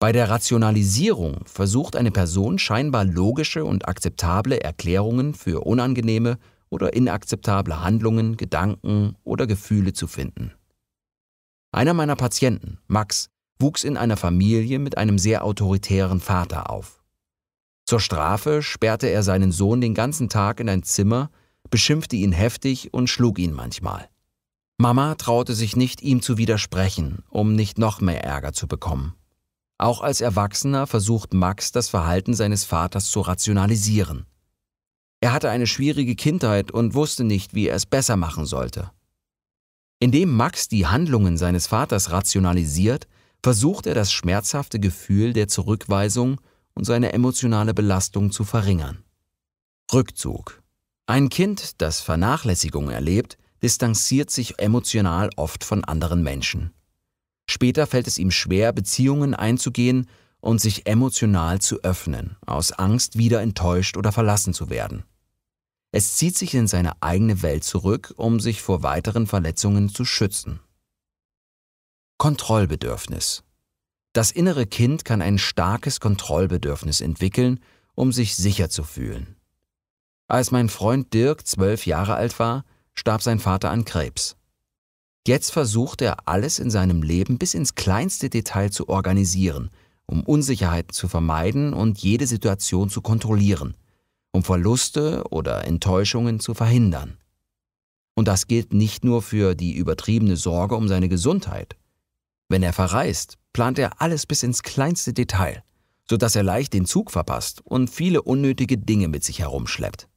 Bei der Rationalisierung versucht eine Person scheinbar logische und akzeptable Erklärungen für unangenehme oder inakzeptable Handlungen, Gedanken oder Gefühle zu finden. Einer meiner Patienten, Max, wuchs in einer Familie mit einem sehr autoritären Vater auf. Zur Strafe sperrte er seinen Sohn den ganzen Tag in ein Zimmer, beschimpfte ihn heftig und schlug ihn manchmal. Mama traute sich nicht, ihm zu widersprechen, um nicht noch mehr Ärger zu bekommen. Auch als Erwachsener versucht Max, das Verhalten seines Vaters zu rationalisieren. Er hatte eine schwierige Kindheit und wusste nicht, wie er es besser machen sollte. Indem Max die Handlungen seines Vaters rationalisiert, versucht er das schmerzhafte Gefühl der Zurückweisung und seine emotionale Belastung zu verringern. Rückzug. Ein Kind, das Vernachlässigung erlebt, distanziert sich emotional oft von anderen Menschen. Später fällt es ihm schwer, Beziehungen einzugehen und sich emotional zu öffnen, aus Angst, wieder enttäuscht oder verlassen zu werden. Es zieht sich in seine eigene Welt zurück, um sich vor weiteren Verletzungen zu schützen. Kontrollbedürfnis Das innere Kind kann ein starkes Kontrollbedürfnis entwickeln, um sich sicher zu fühlen. Als mein Freund Dirk zwölf Jahre alt war, starb sein Vater an Krebs. Jetzt versucht er alles in seinem Leben bis ins kleinste Detail zu organisieren, um Unsicherheiten zu vermeiden und jede Situation zu kontrollieren, um Verluste oder Enttäuschungen zu verhindern. Und das gilt nicht nur für die übertriebene Sorge um seine Gesundheit. Wenn er verreist, plant er alles bis ins kleinste Detail, sodass er leicht den Zug verpasst und viele unnötige Dinge mit sich herumschleppt.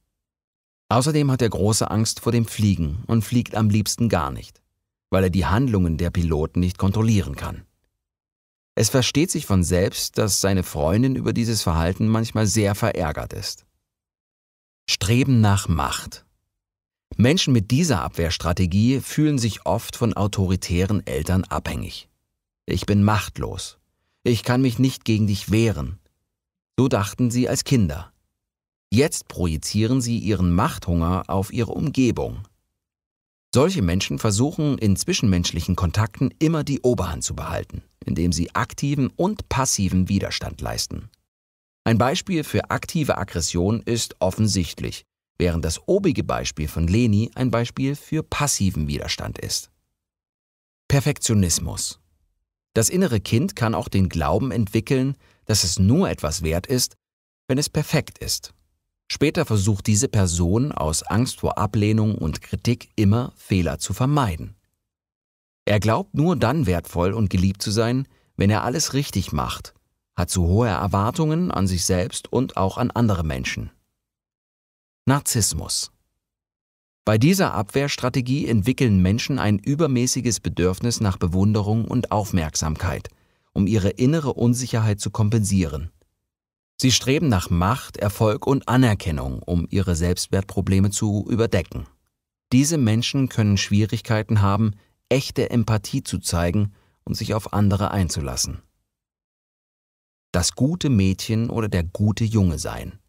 Außerdem hat er große Angst vor dem Fliegen und fliegt am liebsten gar nicht, weil er die Handlungen der Piloten nicht kontrollieren kann. Es versteht sich von selbst, dass seine Freundin über dieses Verhalten manchmal sehr verärgert ist. Streben nach Macht. Menschen mit dieser Abwehrstrategie fühlen sich oft von autoritären Eltern abhängig. Ich bin machtlos. Ich kann mich nicht gegen dich wehren. So dachten sie als Kinder. Jetzt projizieren sie ihren Machthunger auf ihre Umgebung. Solche Menschen versuchen in zwischenmenschlichen Kontakten immer die Oberhand zu behalten, indem sie aktiven und passiven Widerstand leisten. Ein Beispiel für aktive Aggression ist offensichtlich, während das obige Beispiel von Leni ein Beispiel für passiven Widerstand ist. Perfektionismus. Das innere Kind kann auch den Glauben entwickeln, dass es nur etwas wert ist, wenn es perfekt ist. Später versucht diese Person aus Angst vor Ablehnung und Kritik immer Fehler zu vermeiden. Er glaubt nur dann wertvoll und geliebt zu sein, wenn er alles richtig macht, hat zu hohe Erwartungen an sich selbst und auch an andere Menschen. Narzissmus bei dieser Abwehrstrategie entwickeln Menschen ein übermäßiges Bedürfnis nach Bewunderung und Aufmerksamkeit, um ihre innere Unsicherheit zu kompensieren. Sie streben nach Macht, Erfolg und Anerkennung, um ihre Selbstwertprobleme zu überdecken. Diese Menschen können Schwierigkeiten haben, echte Empathie zu zeigen und sich auf andere einzulassen. Das gute Mädchen oder der gute Junge sein.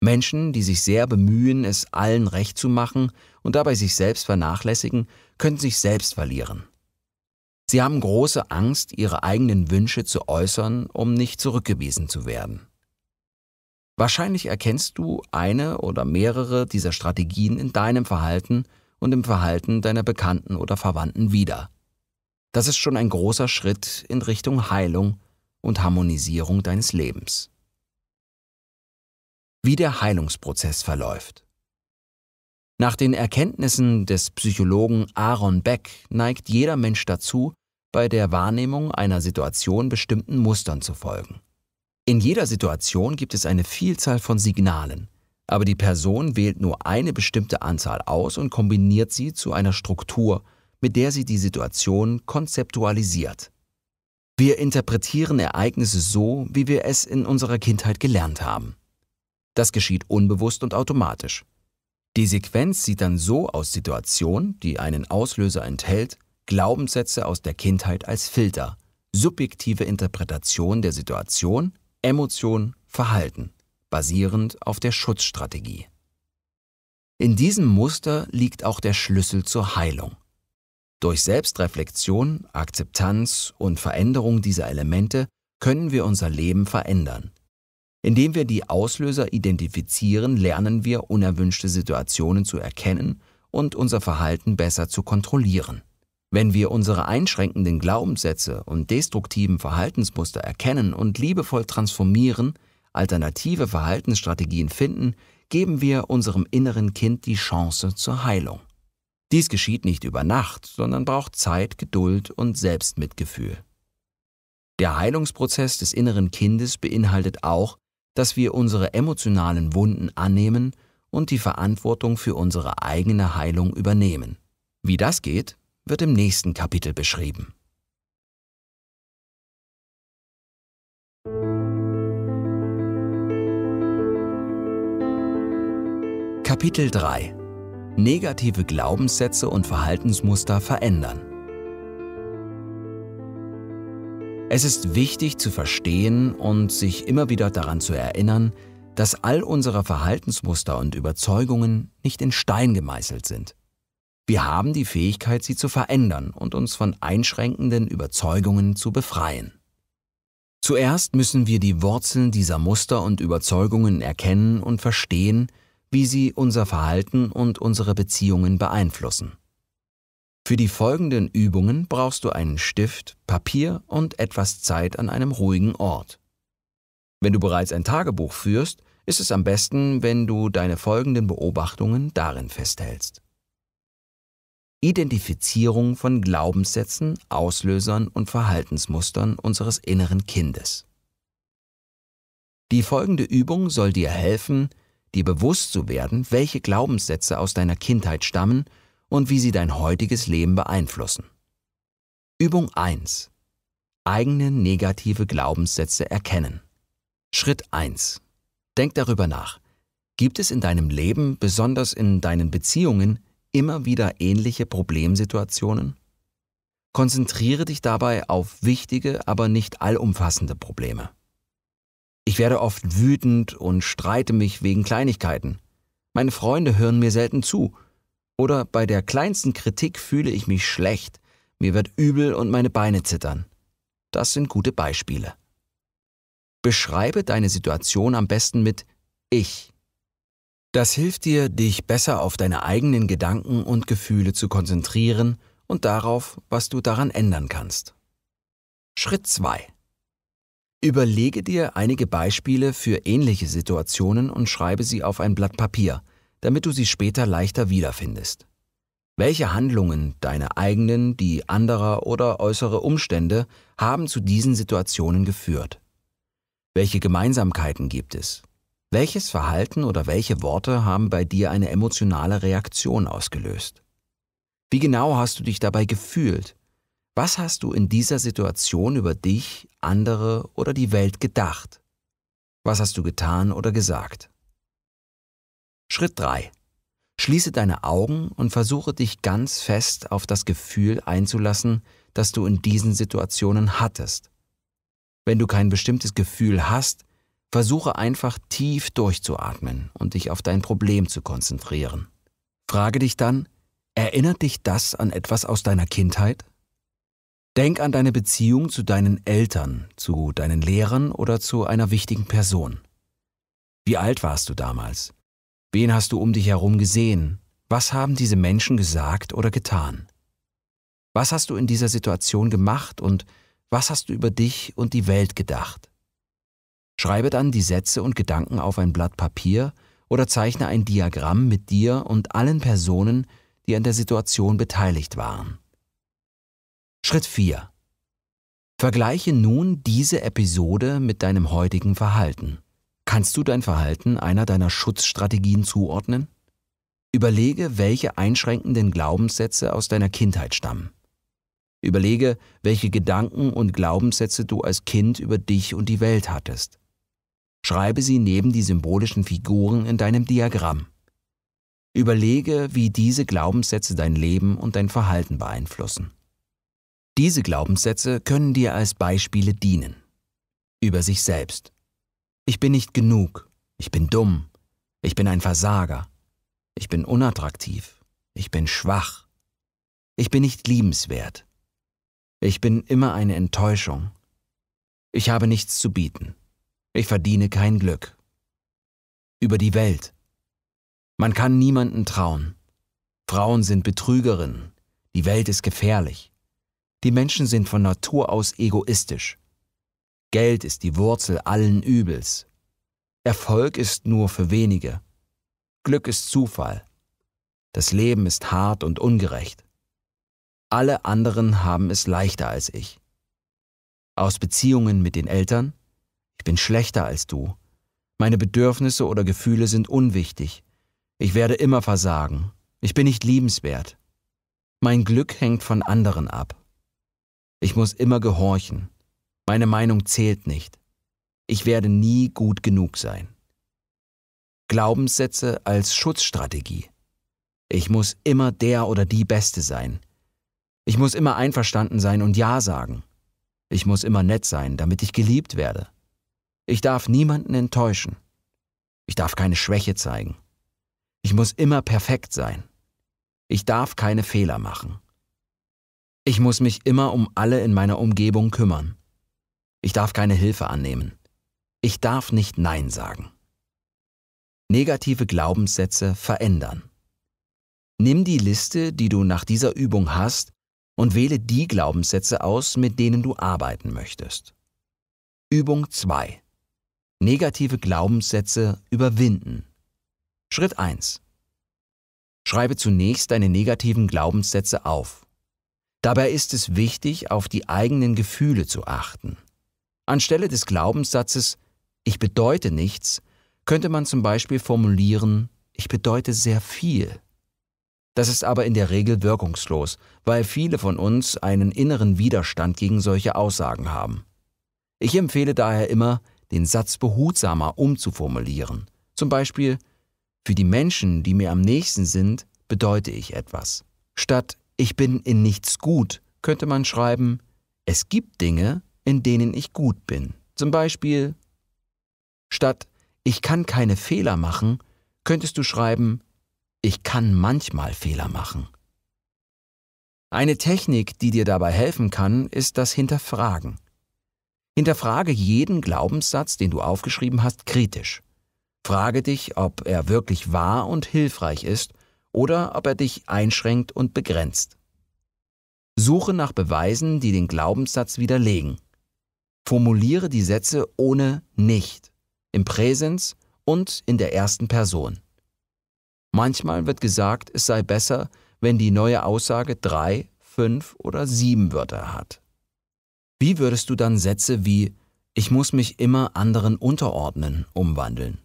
Menschen, die sich sehr bemühen, es allen recht zu machen und dabei sich selbst vernachlässigen, können sich selbst verlieren. Sie haben große Angst, ihre eigenen Wünsche zu äußern, um nicht zurückgewiesen zu werden. Wahrscheinlich erkennst du eine oder mehrere dieser Strategien in deinem Verhalten und im Verhalten deiner Bekannten oder Verwandten wieder. Das ist schon ein großer Schritt in Richtung Heilung und Harmonisierung deines Lebens. Wie der Heilungsprozess verläuft. Nach den Erkenntnissen des Psychologen Aaron Beck neigt jeder Mensch dazu, bei der Wahrnehmung einer Situation bestimmten Mustern zu folgen. In jeder Situation gibt es eine Vielzahl von Signalen, aber die Person wählt nur eine bestimmte Anzahl aus und kombiniert sie zu einer Struktur, mit der sie die Situation konzeptualisiert. Wir interpretieren Ereignisse so, wie wir es in unserer Kindheit gelernt haben. Das geschieht unbewusst und automatisch. Die Sequenz sieht dann so aus Situation, die einen Auslöser enthält, Glaubenssätze aus der Kindheit als Filter, subjektive Interpretation der Situation Emotion, Verhalten, basierend auf der Schutzstrategie. In diesem Muster liegt auch der Schlüssel zur Heilung. Durch Selbstreflexion, Akzeptanz und Veränderung dieser Elemente können wir unser Leben verändern. Indem wir die Auslöser identifizieren, lernen wir, unerwünschte Situationen zu erkennen und unser Verhalten besser zu kontrollieren. Wenn wir unsere einschränkenden Glaubenssätze und destruktiven Verhaltensmuster erkennen und liebevoll transformieren, alternative Verhaltensstrategien finden, geben wir unserem inneren Kind die Chance zur Heilung. Dies geschieht nicht über Nacht, sondern braucht Zeit, Geduld und Selbstmitgefühl. Der Heilungsprozess des inneren Kindes beinhaltet auch, dass wir unsere emotionalen Wunden annehmen und die Verantwortung für unsere eigene Heilung übernehmen. Wie das geht, wird im nächsten Kapitel beschrieben. Kapitel 3 Negative Glaubenssätze und Verhaltensmuster verändern. Es ist wichtig zu verstehen und sich immer wieder daran zu erinnern, dass all unsere Verhaltensmuster und Überzeugungen nicht in Stein gemeißelt sind. Wir haben die Fähigkeit, sie zu verändern und uns von einschränkenden Überzeugungen zu befreien. Zuerst müssen wir die Wurzeln dieser Muster und Überzeugungen erkennen und verstehen, wie sie unser Verhalten und unsere Beziehungen beeinflussen. Für die folgenden Übungen brauchst du einen Stift, Papier und etwas Zeit an einem ruhigen Ort. Wenn du bereits ein Tagebuch führst, ist es am besten, wenn du deine folgenden Beobachtungen darin festhältst. Identifizierung von Glaubenssätzen, Auslösern und Verhaltensmustern unseres inneren Kindes. Die folgende Übung soll dir helfen, dir bewusst zu werden, welche Glaubenssätze aus deiner Kindheit stammen und wie sie dein heutiges Leben beeinflussen. Übung 1. Eigene negative Glaubenssätze erkennen. Schritt 1. Denk darüber nach. Gibt es in deinem Leben, besonders in deinen Beziehungen, immer wieder ähnliche Problemsituationen? Konzentriere dich dabei auf wichtige, aber nicht allumfassende Probleme. Ich werde oft wütend und streite mich wegen Kleinigkeiten. Meine Freunde hören mir selten zu. Oder bei der kleinsten Kritik fühle ich mich schlecht, mir wird übel und meine Beine zittern. Das sind gute Beispiele. Beschreibe deine Situation am besten mit Ich das hilft dir, dich besser auf deine eigenen Gedanken und Gefühle zu konzentrieren und darauf, was du daran ändern kannst. Schritt 2. Überlege dir einige Beispiele für ähnliche Situationen und schreibe sie auf ein Blatt Papier, damit du sie später leichter wiederfindest. Welche Handlungen, deine eigenen, die anderer oder äußere Umstände, haben zu diesen Situationen geführt? Welche Gemeinsamkeiten gibt es? Welches Verhalten oder welche Worte haben bei dir eine emotionale Reaktion ausgelöst? Wie genau hast du dich dabei gefühlt? Was hast du in dieser Situation über dich, andere oder die Welt gedacht? Was hast du getan oder gesagt? Schritt 3. Schließe deine Augen und versuche dich ganz fest auf das Gefühl einzulassen, das du in diesen Situationen hattest. Wenn du kein bestimmtes Gefühl hast, Versuche einfach tief durchzuatmen und dich auf dein Problem zu konzentrieren. Frage dich dann, erinnert dich das an etwas aus deiner Kindheit? Denk an deine Beziehung zu deinen Eltern, zu deinen Lehrern oder zu einer wichtigen Person. Wie alt warst du damals? Wen hast du um dich herum gesehen? Was haben diese Menschen gesagt oder getan? Was hast du in dieser Situation gemacht und was hast du über dich und die Welt gedacht? Schreibe dann die Sätze und Gedanken auf ein Blatt Papier oder zeichne ein Diagramm mit dir und allen Personen, die an der Situation beteiligt waren. Schritt 4. Vergleiche nun diese Episode mit deinem heutigen Verhalten. Kannst du dein Verhalten einer deiner Schutzstrategien zuordnen? Überlege, welche einschränkenden Glaubenssätze aus deiner Kindheit stammen. Überlege, welche Gedanken und Glaubenssätze du als Kind über dich und die Welt hattest. Schreibe sie neben die symbolischen Figuren in deinem Diagramm. Überlege, wie diese Glaubenssätze dein Leben und dein Verhalten beeinflussen. Diese Glaubenssätze können dir als Beispiele dienen. Über sich selbst. Ich bin nicht genug. Ich bin dumm. Ich bin ein Versager. Ich bin unattraktiv. Ich bin schwach. Ich bin nicht liebenswert. Ich bin immer eine Enttäuschung. Ich habe nichts zu bieten. Ich verdiene kein Glück. Über die Welt. Man kann niemanden trauen. Frauen sind Betrügerinnen. Die Welt ist gefährlich. Die Menschen sind von Natur aus egoistisch. Geld ist die Wurzel allen Übels. Erfolg ist nur für wenige. Glück ist Zufall. Das Leben ist hart und ungerecht. Alle anderen haben es leichter als ich. Aus Beziehungen mit den Eltern, bin schlechter als du. Meine Bedürfnisse oder Gefühle sind unwichtig. Ich werde immer versagen. Ich bin nicht liebenswert. Mein Glück hängt von anderen ab. Ich muss immer gehorchen. Meine Meinung zählt nicht. Ich werde nie gut genug sein. Glaubenssätze als Schutzstrategie. Ich muss immer der oder die Beste sein. Ich muss immer einverstanden sein und Ja sagen. Ich muss immer nett sein, damit ich geliebt werde. Ich darf niemanden enttäuschen. Ich darf keine Schwäche zeigen. Ich muss immer perfekt sein. Ich darf keine Fehler machen. Ich muss mich immer um alle in meiner Umgebung kümmern. Ich darf keine Hilfe annehmen. Ich darf nicht Nein sagen. Negative Glaubenssätze verändern. Nimm die Liste, die du nach dieser Übung hast, und wähle die Glaubenssätze aus, mit denen du arbeiten möchtest. Übung 2. Negative Glaubenssätze überwinden. Schritt 1. Schreibe zunächst deine negativen Glaubenssätze auf. Dabei ist es wichtig, auf die eigenen Gefühle zu achten. Anstelle des Glaubenssatzes Ich bedeute nichts, könnte man zum Beispiel formulieren Ich bedeute sehr viel. Das ist aber in der Regel wirkungslos, weil viele von uns einen inneren Widerstand gegen solche Aussagen haben. Ich empfehle daher immer, den Satz behutsamer umzuformulieren. Zum Beispiel, für die Menschen, die mir am nächsten sind, bedeute ich etwas. Statt ich bin in nichts gut, könnte man schreiben, es gibt Dinge, in denen ich gut bin. Zum Beispiel, statt ich kann keine Fehler machen, könntest du schreiben, ich kann manchmal Fehler machen. Eine Technik, die dir dabei helfen kann, ist das Hinterfragen. Hinterfrage jeden Glaubenssatz, den du aufgeschrieben hast, kritisch. Frage dich, ob er wirklich wahr und hilfreich ist oder ob er dich einschränkt und begrenzt. Suche nach Beweisen, die den Glaubenssatz widerlegen. Formuliere die Sätze ohne nicht, im Präsens und in der ersten Person. Manchmal wird gesagt, es sei besser, wenn die neue Aussage drei, fünf oder sieben Wörter hat. Wie würdest du dann Sätze wie Ich muss mich immer anderen unterordnen umwandeln?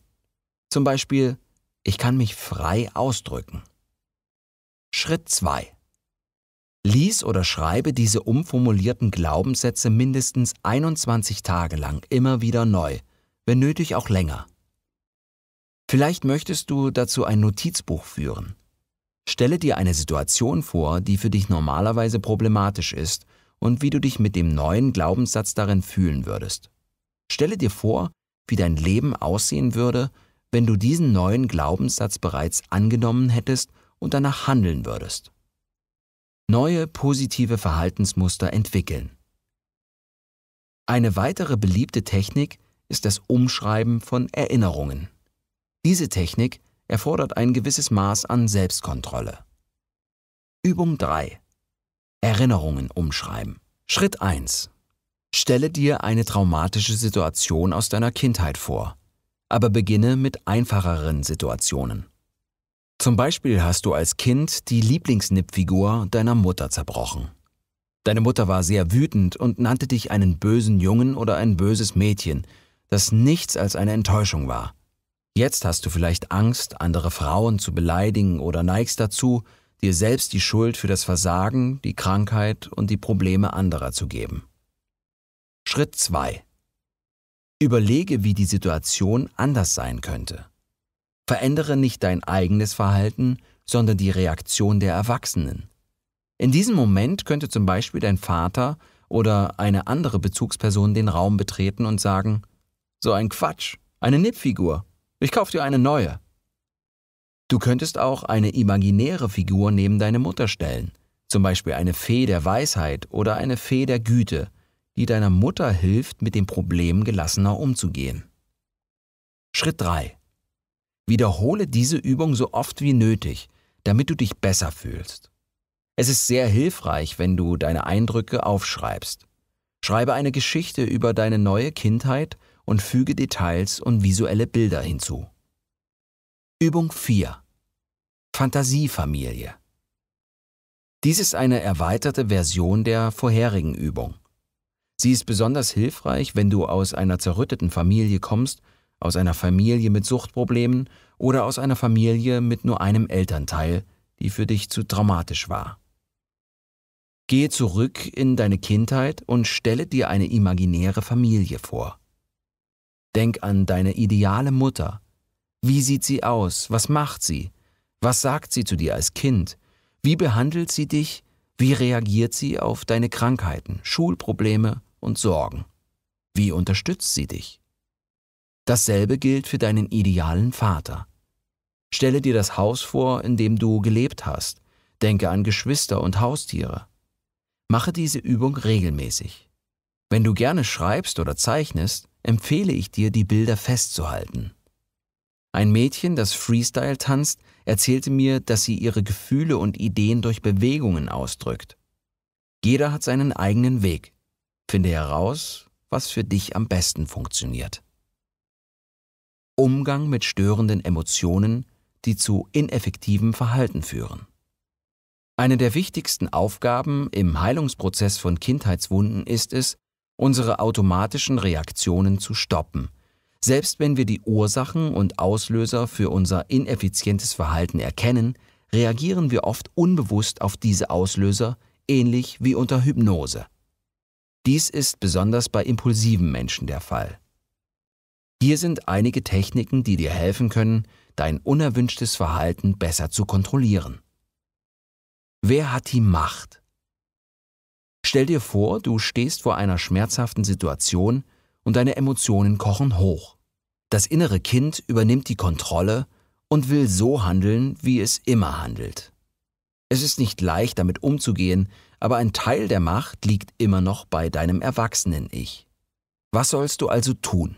Zum Beispiel Ich kann mich frei ausdrücken. Schritt 2. Lies oder schreibe diese umformulierten Glaubenssätze mindestens 21 Tage lang immer wieder neu, wenn nötig auch länger. Vielleicht möchtest du dazu ein Notizbuch führen. Stelle dir eine Situation vor, die für dich normalerweise problematisch ist und wie du dich mit dem neuen Glaubenssatz darin fühlen würdest. Stelle dir vor, wie dein Leben aussehen würde, wenn du diesen neuen Glaubenssatz bereits angenommen hättest und danach handeln würdest. Neue positive Verhaltensmuster entwickeln. Eine weitere beliebte Technik ist das Umschreiben von Erinnerungen. Diese Technik erfordert ein gewisses Maß an Selbstkontrolle. Übung 3. Erinnerungen umschreiben. Schritt 1. Stelle dir eine traumatische Situation aus deiner Kindheit vor, aber beginne mit einfacheren Situationen. Zum Beispiel hast du als Kind die Lieblingsnippfigur deiner Mutter zerbrochen. Deine Mutter war sehr wütend und nannte dich einen bösen Jungen oder ein böses Mädchen, das nichts als eine Enttäuschung war. Jetzt hast du vielleicht Angst, andere Frauen zu beleidigen oder neigst dazu, dir selbst die Schuld für das Versagen, die Krankheit und die Probleme anderer zu geben. Schritt 2. Überlege, wie die Situation anders sein könnte. Verändere nicht dein eigenes Verhalten, sondern die Reaktion der Erwachsenen. In diesem Moment könnte zum Beispiel dein Vater oder eine andere Bezugsperson den Raum betreten und sagen, so ein Quatsch, eine Nippfigur, ich kauf dir eine neue. Du könntest auch eine imaginäre Figur neben deine Mutter stellen, zum Beispiel eine Fee der Weisheit oder eine Fee der Güte, die deiner Mutter hilft, mit dem Problem gelassener umzugehen. Schritt 3. Wiederhole diese Übung so oft wie nötig, damit du dich besser fühlst. Es ist sehr hilfreich, wenn du deine Eindrücke aufschreibst. Schreibe eine Geschichte über deine neue Kindheit und füge Details und visuelle Bilder hinzu. Übung 4. Fantasiefamilie. Dies ist eine erweiterte Version der vorherigen Übung. Sie ist besonders hilfreich, wenn du aus einer zerrütteten Familie kommst, aus einer Familie mit Suchtproblemen oder aus einer Familie mit nur einem Elternteil, die für dich zu traumatisch war. Gehe zurück in deine Kindheit und stelle dir eine imaginäre Familie vor. Denk an deine ideale Mutter. Wie sieht sie aus? Was macht sie? Was sagt sie zu dir als Kind? Wie behandelt sie dich? Wie reagiert sie auf deine Krankheiten, Schulprobleme und Sorgen? Wie unterstützt sie dich? Dasselbe gilt für deinen idealen Vater. Stelle dir das Haus vor, in dem du gelebt hast. Denke an Geschwister und Haustiere. Mache diese Übung regelmäßig. Wenn du gerne schreibst oder zeichnest, empfehle ich dir, die Bilder festzuhalten. Ein Mädchen, das Freestyle tanzt, erzählte mir, dass sie ihre Gefühle und Ideen durch Bewegungen ausdrückt. Jeder hat seinen eigenen Weg. Finde heraus, was für dich am besten funktioniert. Umgang mit störenden Emotionen, die zu ineffektivem Verhalten führen. Eine der wichtigsten Aufgaben im Heilungsprozess von Kindheitswunden ist es, unsere automatischen Reaktionen zu stoppen – selbst wenn wir die Ursachen und Auslöser für unser ineffizientes Verhalten erkennen, reagieren wir oft unbewusst auf diese Auslöser, ähnlich wie unter Hypnose. Dies ist besonders bei impulsiven Menschen der Fall. Hier sind einige Techniken, die dir helfen können, dein unerwünschtes Verhalten besser zu kontrollieren. Wer hat die Macht? Stell dir vor, du stehst vor einer schmerzhaften Situation und deine Emotionen kochen hoch. Das innere Kind übernimmt die Kontrolle und will so handeln, wie es immer handelt. Es ist nicht leicht, damit umzugehen, aber ein Teil der Macht liegt immer noch bei deinem erwachsenen Ich. Was sollst du also tun?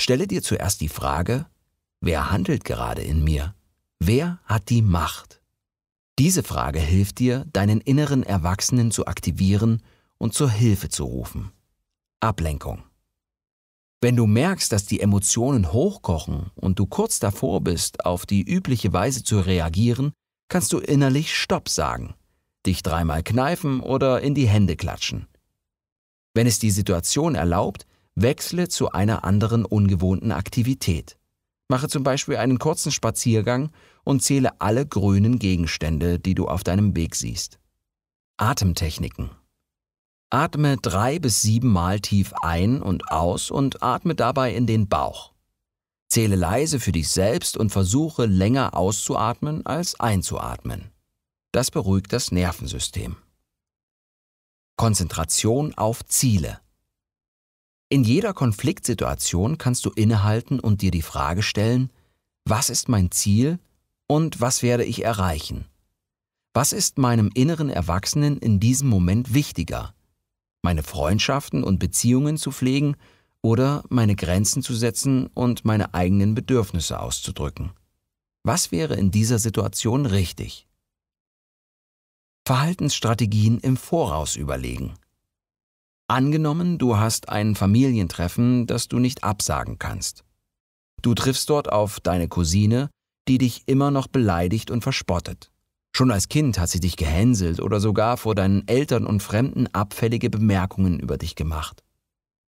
Stelle dir zuerst die Frage, wer handelt gerade in mir? Wer hat die Macht? Diese Frage hilft dir, deinen inneren Erwachsenen zu aktivieren und zur Hilfe zu rufen. Ablenkung. Wenn du merkst, dass die Emotionen hochkochen und du kurz davor bist, auf die übliche Weise zu reagieren, kannst du innerlich Stopp sagen, dich dreimal kneifen oder in die Hände klatschen. Wenn es die Situation erlaubt, wechsle zu einer anderen ungewohnten Aktivität. Mache zum Beispiel einen kurzen Spaziergang und zähle alle grünen Gegenstände, die du auf deinem Weg siehst. Atemtechniken Atme drei bis sieben Mal tief ein und aus und atme dabei in den Bauch. Zähle leise für dich selbst und versuche länger auszuatmen als einzuatmen. Das beruhigt das Nervensystem. Konzentration auf Ziele. In jeder Konfliktsituation kannst du innehalten und dir die Frage stellen, was ist mein Ziel und was werde ich erreichen? Was ist meinem inneren Erwachsenen in diesem Moment wichtiger? meine Freundschaften und Beziehungen zu pflegen oder meine Grenzen zu setzen und meine eigenen Bedürfnisse auszudrücken. Was wäre in dieser Situation richtig? Verhaltensstrategien im Voraus überlegen. Angenommen, du hast ein Familientreffen, das du nicht absagen kannst. Du triffst dort auf deine Cousine, die dich immer noch beleidigt und verspottet. Schon als Kind hat sie dich gehänselt oder sogar vor deinen Eltern und Fremden abfällige Bemerkungen über dich gemacht.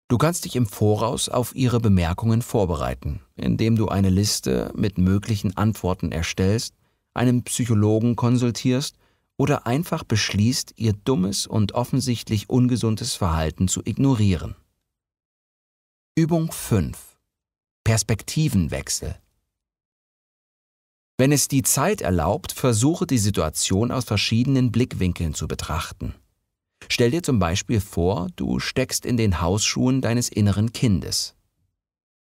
Du kannst dich im Voraus auf ihre Bemerkungen vorbereiten, indem du eine Liste mit möglichen Antworten erstellst, einen Psychologen konsultierst oder einfach beschließt, ihr dummes und offensichtlich ungesundes Verhalten zu ignorieren. Übung 5. Perspektivenwechsel. Wenn es die Zeit erlaubt, versuche die Situation aus verschiedenen Blickwinkeln zu betrachten. Stell dir zum Beispiel vor, du steckst in den Hausschuhen deines inneren Kindes.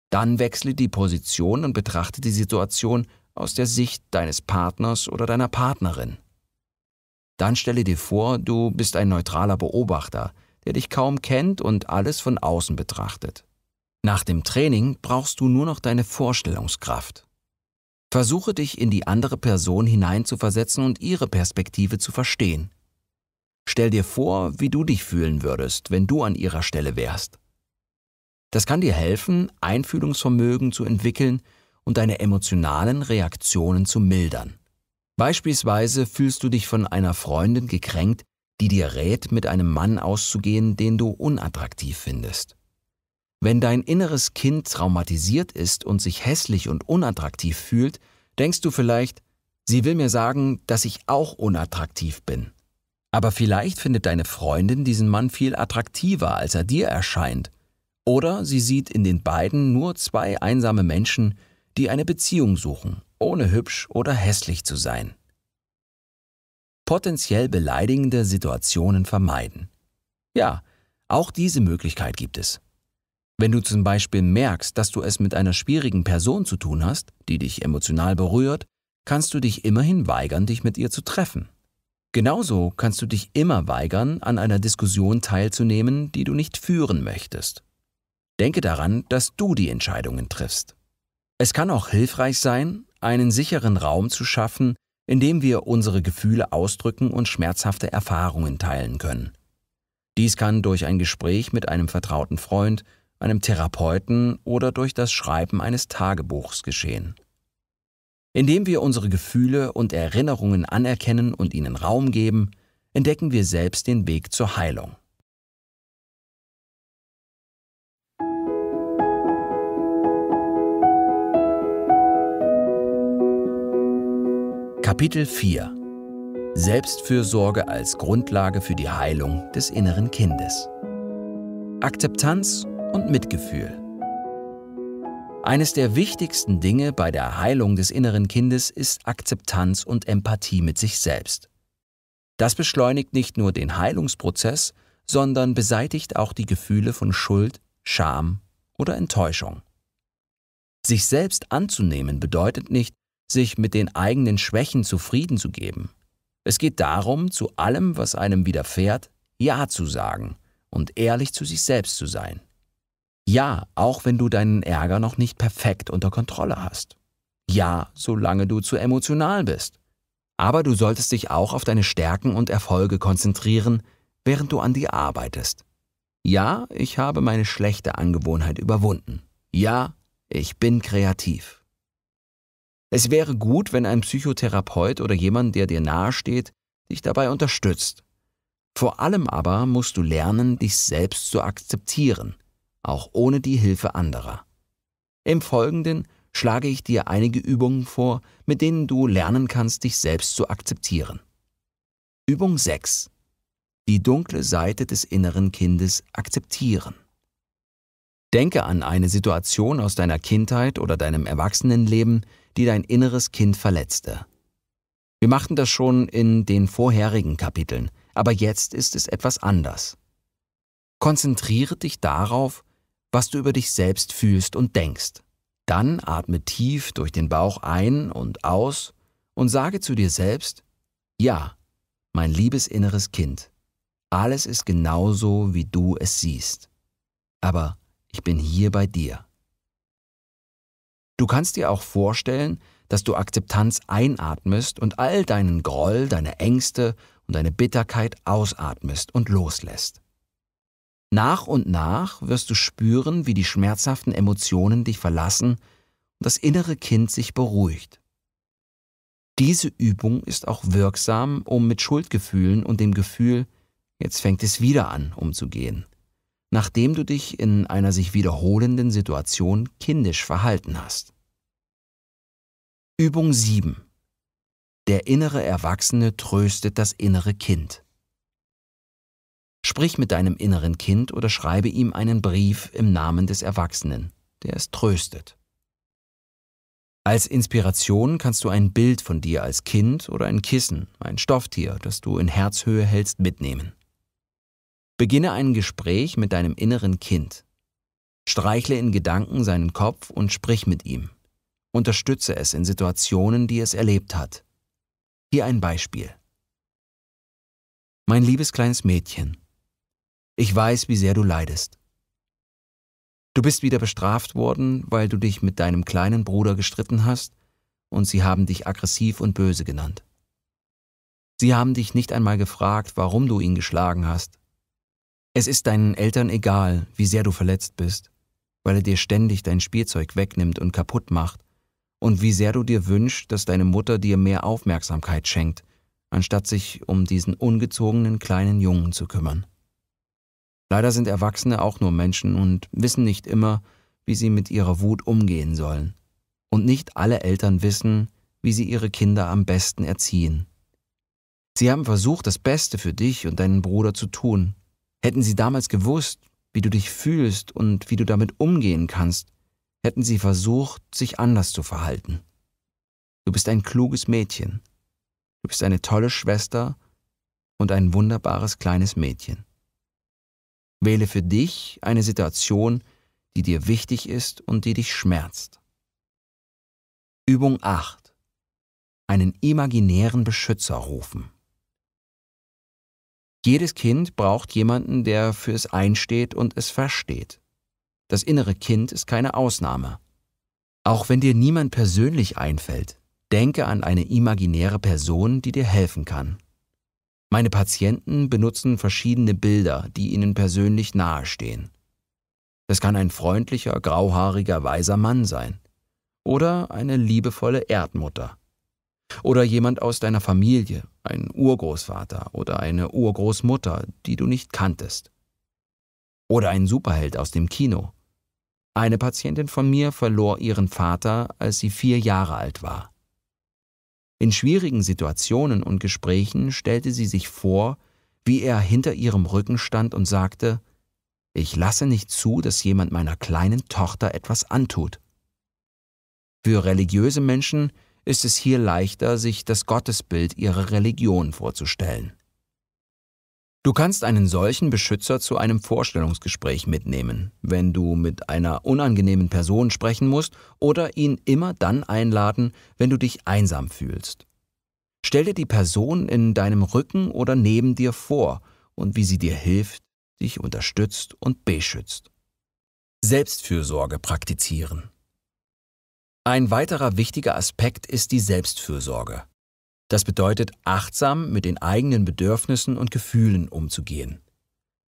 Dann wechsle die Position und betrachte die Situation aus der Sicht deines Partners oder deiner Partnerin. Dann stelle dir vor, du bist ein neutraler Beobachter, der dich kaum kennt und alles von außen betrachtet. Nach dem Training brauchst du nur noch deine Vorstellungskraft. Versuche dich in die andere Person hineinzuversetzen und ihre Perspektive zu verstehen. Stell dir vor, wie du dich fühlen würdest, wenn du an ihrer Stelle wärst. Das kann dir helfen, Einfühlungsvermögen zu entwickeln und deine emotionalen Reaktionen zu mildern. Beispielsweise fühlst du dich von einer Freundin gekränkt, die dir rät, mit einem Mann auszugehen, den du unattraktiv findest. Wenn dein inneres Kind traumatisiert ist und sich hässlich und unattraktiv fühlt, denkst du vielleicht, sie will mir sagen, dass ich auch unattraktiv bin. Aber vielleicht findet deine Freundin diesen Mann viel attraktiver, als er dir erscheint. Oder sie sieht in den beiden nur zwei einsame Menschen, die eine Beziehung suchen, ohne hübsch oder hässlich zu sein. Potenziell beleidigende Situationen vermeiden. Ja, auch diese Möglichkeit gibt es. Wenn du zum Beispiel merkst, dass du es mit einer schwierigen Person zu tun hast, die dich emotional berührt, kannst du dich immerhin weigern, dich mit ihr zu treffen. Genauso kannst du dich immer weigern, an einer Diskussion teilzunehmen, die du nicht führen möchtest. Denke daran, dass du die Entscheidungen triffst. Es kann auch hilfreich sein, einen sicheren Raum zu schaffen, in dem wir unsere Gefühle ausdrücken und schmerzhafte Erfahrungen teilen können. Dies kann durch ein Gespräch mit einem vertrauten Freund, einem Therapeuten oder durch das Schreiben eines Tagebuchs geschehen. Indem wir unsere Gefühle und Erinnerungen anerkennen und ihnen Raum geben, entdecken wir selbst den Weg zur Heilung. Kapitel 4 Selbstfürsorge als Grundlage für die Heilung des inneren Kindes. Akzeptanz und Mitgefühl. Eines der wichtigsten Dinge bei der Heilung des inneren Kindes ist Akzeptanz und Empathie mit sich selbst. Das beschleunigt nicht nur den Heilungsprozess, sondern beseitigt auch die Gefühle von Schuld, Scham oder Enttäuschung. Sich selbst anzunehmen bedeutet nicht, sich mit den eigenen Schwächen zufrieden zu geben. Es geht darum, zu allem, was einem widerfährt, Ja zu sagen und ehrlich zu sich selbst zu sein. Ja, auch wenn du deinen Ärger noch nicht perfekt unter Kontrolle hast. Ja, solange du zu emotional bist. Aber du solltest dich auch auf deine Stärken und Erfolge konzentrieren, während du an dir arbeitest. Ja, ich habe meine schlechte Angewohnheit überwunden. Ja, ich bin kreativ. Es wäre gut, wenn ein Psychotherapeut oder jemand, der dir nahesteht, dich dabei unterstützt. Vor allem aber musst du lernen, dich selbst zu akzeptieren auch ohne die Hilfe anderer. Im Folgenden schlage ich dir einige Übungen vor, mit denen du lernen kannst, dich selbst zu akzeptieren. Übung 6. Die dunkle Seite des inneren Kindes akzeptieren. Denke an eine Situation aus deiner Kindheit oder deinem Erwachsenenleben, die dein inneres Kind verletzte. Wir machten das schon in den vorherigen Kapiteln, aber jetzt ist es etwas anders. Konzentriere dich darauf, was du über dich selbst fühlst und denkst. Dann atme tief durch den Bauch ein und aus und sage zu dir selbst, ja, mein liebes inneres Kind, alles ist genauso, wie du es siehst. Aber ich bin hier bei dir. Du kannst dir auch vorstellen, dass du Akzeptanz einatmest und all deinen Groll, deine Ängste und deine Bitterkeit ausatmest und loslässt. Nach und nach wirst du spüren, wie die schmerzhaften Emotionen dich verlassen und das innere Kind sich beruhigt. Diese Übung ist auch wirksam, um mit Schuldgefühlen und dem Gefühl, jetzt fängt es wieder an, umzugehen, nachdem du dich in einer sich wiederholenden Situation kindisch verhalten hast. Übung 7. Der innere Erwachsene tröstet das innere Kind. Sprich mit deinem inneren Kind oder schreibe ihm einen Brief im Namen des Erwachsenen, der es tröstet. Als Inspiration kannst du ein Bild von dir als Kind oder ein Kissen, ein Stofftier, das du in Herzhöhe hältst, mitnehmen. Beginne ein Gespräch mit deinem inneren Kind. Streichle in Gedanken seinen Kopf und sprich mit ihm. Unterstütze es in Situationen, die es erlebt hat. Hier ein Beispiel. Mein liebes kleines Mädchen, ich weiß, wie sehr du leidest. Du bist wieder bestraft worden, weil du dich mit deinem kleinen Bruder gestritten hast, und sie haben dich aggressiv und böse genannt. Sie haben dich nicht einmal gefragt, warum du ihn geschlagen hast. Es ist deinen Eltern egal, wie sehr du verletzt bist, weil er dir ständig dein Spielzeug wegnimmt und kaputt macht, und wie sehr du dir wünschst, dass deine Mutter dir mehr Aufmerksamkeit schenkt, anstatt sich um diesen ungezogenen kleinen Jungen zu kümmern. Leider sind Erwachsene auch nur Menschen und wissen nicht immer, wie sie mit ihrer Wut umgehen sollen. Und nicht alle Eltern wissen, wie sie ihre Kinder am besten erziehen. Sie haben versucht, das Beste für dich und deinen Bruder zu tun. Hätten sie damals gewusst, wie du dich fühlst und wie du damit umgehen kannst, hätten sie versucht, sich anders zu verhalten. Du bist ein kluges Mädchen. Du bist eine tolle Schwester und ein wunderbares kleines Mädchen. Wähle für dich eine Situation, die dir wichtig ist und die dich schmerzt. Übung 8. Einen imaginären Beschützer rufen. Jedes Kind braucht jemanden, der für es einsteht und es versteht. Das innere Kind ist keine Ausnahme. Auch wenn dir niemand persönlich einfällt, denke an eine imaginäre Person, die dir helfen kann. Meine Patienten benutzen verschiedene Bilder, die ihnen persönlich nahestehen. Das kann ein freundlicher, grauhaariger, weiser Mann sein. Oder eine liebevolle Erdmutter. Oder jemand aus deiner Familie, ein Urgroßvater oder eine Urgroßmutter, die du nicht kanntest. Oder ein Superheld aus dem Kino. Eine Patientin von mir verlor ihren Vater, als sie vier Jahre alt war. In schwierigen Situationen und Gesprächen stellte sie sich vor, wie er hinter ihrem Rücken stand und sagte, ich lasse nicht zu, dass jemand meiner kleinen Tochter etwas antut. Für religiöse Menschen ist es hier leichter, sich das Gottesbild ihrer Religion vorzustellen. Du kannst einen solchen Beschützer zu einem Vorstellungsgespräch mitnehmen, wenn du mit einer unangenehmen Person sprechen musst oder ihn immer dann einladen, wenn du dich einsam fühlst. Stell dir die Person in deinem Rücken oder neben dir vor und wie sie dir hilft, dich unterstützt und beschützt. Selbstfürsorge praktizieren. Ein weiterer wichtiger Aspekt ist die Selbstfürsorge. Das bedeutet, achtsam mit den eigenen Bedürfnissen und Gefühlen umzugehen.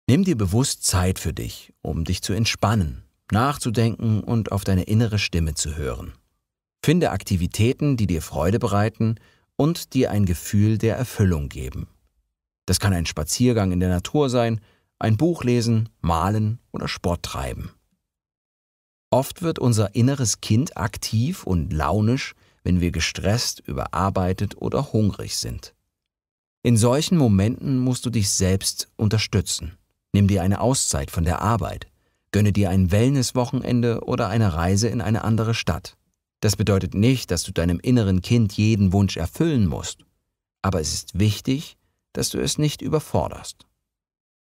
Nimm dir bewusst Zeit für dich, um dich zu entspannen, nachzudenken und auf deine innere Stimme zu hören. Finde Aktivitäten, die dir Freude bereiten und dir ein Gefühl der Erfüllung geben. Das kann ein Spaziergang in der Natur sein, ein Buch lesen, malen oder Sport treiben. Oft wird unser inneres Kind aktiv und launisch, wenn wir gestresst, überarbeitet oder hungrig sind. In solchen Momenten musst du dich selbst unterstützen. Nimm dir eine Auszeit von der Arbeit, gönne dir ein Wellnesswochenende oder eine Reise in eine andere Stadt. Das bedeutet nicht, dass du deinem inneren Kind jeden Wunsch erfüllen musst, aber es ist wichtig, dass du es nicht überforderst.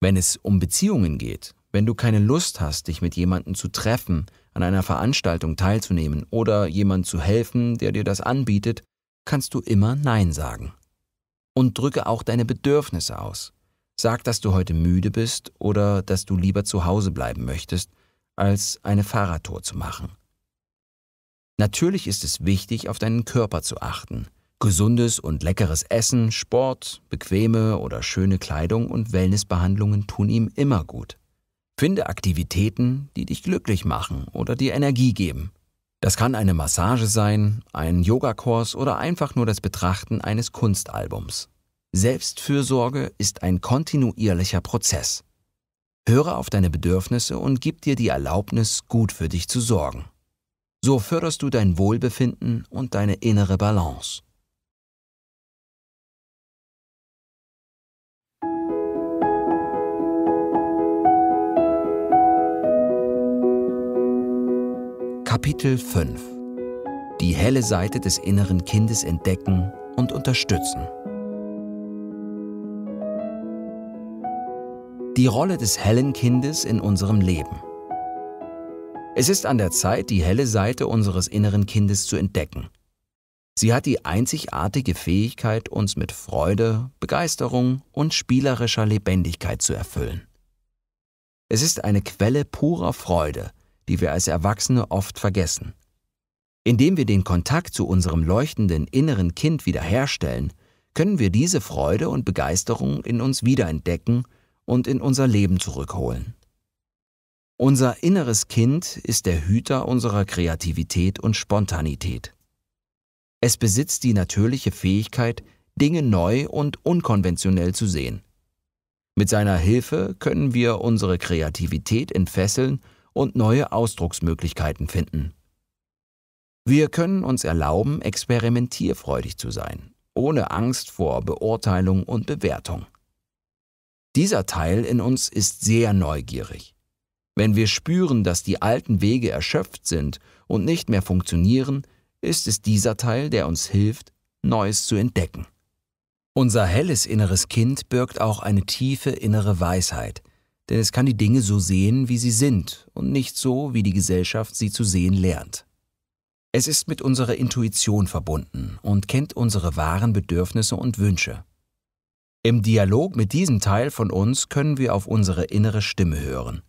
Wenn es um Beziehungen geht, wenn du keine Lust hast, dich mit jemandem zu treffen, an einer Veranstaltung teilzunehmen oder jemand zu helfen, der dir das anbietet, kannst du immer Nein sagen. Und drücke auch deine Bedürfnisse aus. Sag, dass du heute müde bist oder dass du lieber zu Hause bleiben möchtest, als eine Fahrradtour zu machen. Natürlich ist es wichtig, auf deinen Körper zu achten. Gesundes und leckeres Essen, Sport, bequeme oder schöne Kleidung und Wellnessbehandlungen tun ihm immer gut. Finde Aktivitäten, die dich glücklich machen oder dir Energie geben. Das kann eine Massage sein, ein Yogakurs oder einfach nur das Betrachten eines Kunstalbums. Selbstfürsorge ist ein kontinuierlicher Prozess. Höre auf deine Bedürfnisse und gib dir die Erlaubnis, gut für dich zu sorgen. So förderst du dein Wohlbefinden und deine innere Balance. Kapitel 5 Die helle Seite des inneren Kindes entdecken und unterstützen. Die Rolle des hellen Kindes in unserem Leben. Es ist an der Zeit, die helle Seite unseres inneren Kindes zu entdecken. Sie hat die einzigartige Fähigkeit, uns mit Freude, Begeisterung und spielerischer Lebendigkeit zu erfüllen. Es ist eine Quelle purer Freude, die wir als Erwachsene oft vergessen. Indem wir den Kontakt zu unserem leuchtenden inneren Kind wiederherstellen, können wir diese Freude und Begeisterung in uns wiederentdecken und in unser Leben zurückholen. Unser inneres Kind ist der Hüter unserer Kreativität und Spontanität. Es besitzt die natürliche Fähigkeit, Dinge neu und unkonventionell zu sehen. Mit seiner Hilfe können wir unsere Kreativität entfesseln und neue Ausdrucksmöglichkeiten finden. Wir können uns erlauben, experimentierfreudig zu sein, ohne Angst vor Beurteilung und Bewertung. Dieser Teil in uns ist sehr neugierig. Wenn wir spüren, dass die alten Wege erschöpft sind und nicht mehr funktionieren, ist es dieser Teil, der uns hilft, Neues zu entdecken. Unser helles inneres Kind birgt auch eine tiefe innere Weisheit, denn es kann die Dinge so sehen, wie sie sind und nicht so, wie die Gesellschaft sie zu sehen lernt. Es ist mit unserer Intuition verbunden und kennt unsere wahren Bedürfnisse und Wünsche. Im Dialog mit diesem Teil von uns können wir auf unsere innere Stimme hören.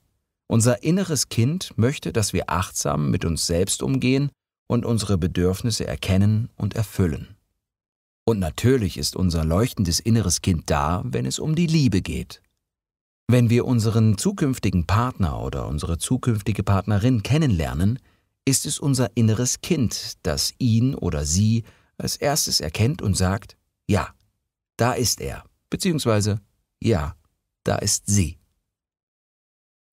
Unser inneres Kind möchte, dass wir achtsam mit uns selbst umgehen und unsere Bedürfnisse erkennen und erfüllen. Und natürlich ist unser leuchtendes inneres Kind da, wenn es um die Liebe geht. Wenn wir unseren zukünftigen Partner oder unsere zukünftige Partnerin kennenlernen, ist es unser inneres Kind, das ihn oder sie als erstes erkennt und sagt, ja, da ist er, beziehungsweise ja, da ist sie.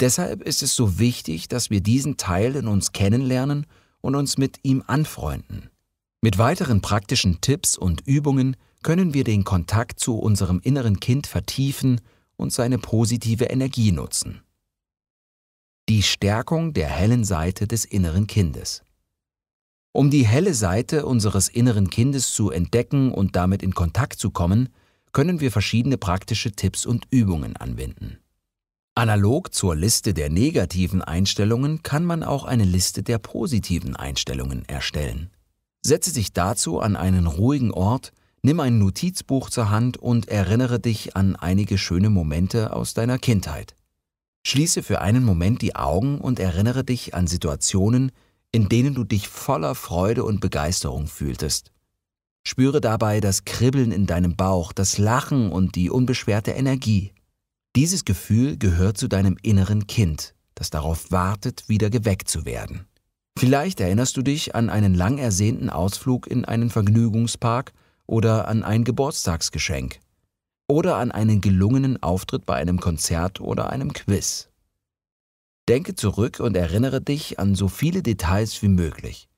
Deshalb ist es so wichtig, dass wir diesen Teil in uns kennenlernen und uns mit ihm anfreunden. Mit weiteren praktischen Tipps und Übungen können wir den Kontakt zu unserem inneren Kind vertiefen und seine positive Energie nutzen. Die Stärkung der hellen Seite des inneren Kindes. Um die helle Seite unseres inneren Kindes zu entdecken und damit in Kontakt zu kommen, können wir verschiedene praktische Tipps und Übungen anwenden. Analog zur Liste der negativen Einstellungen kann man auch eine Liste der positiven Einstellungen erstellen. Setze dich dazu an einen ruhigen Ort, Nimm ein Notizbuch zur Hand und erinnere dich an einige schöne Momente aus deiner Kindheit. Schließe für einen Moment die Augen und erinnere dich an Situationen, in denen du dich voller Freude und Begeisterung fühltest. Spüre dabei das Kribbeln in deinem Bauch, das Lachen und die unbeschwerte Energie. Dieses Gefühl gehört zu deinem inneren Kind, das darauf wartet, wieder geweckt zu werden. Vielleicht erinnerst du dich an einen lang ersehnten Ausflug in einen Vergnügungspark oder an ein Geburtstagsgeschenk oder an einen gelungenen Auftritt bei einem Konzert oder einem Quiz. Denke zurück und erinnere dich an so viele Details wie möglich.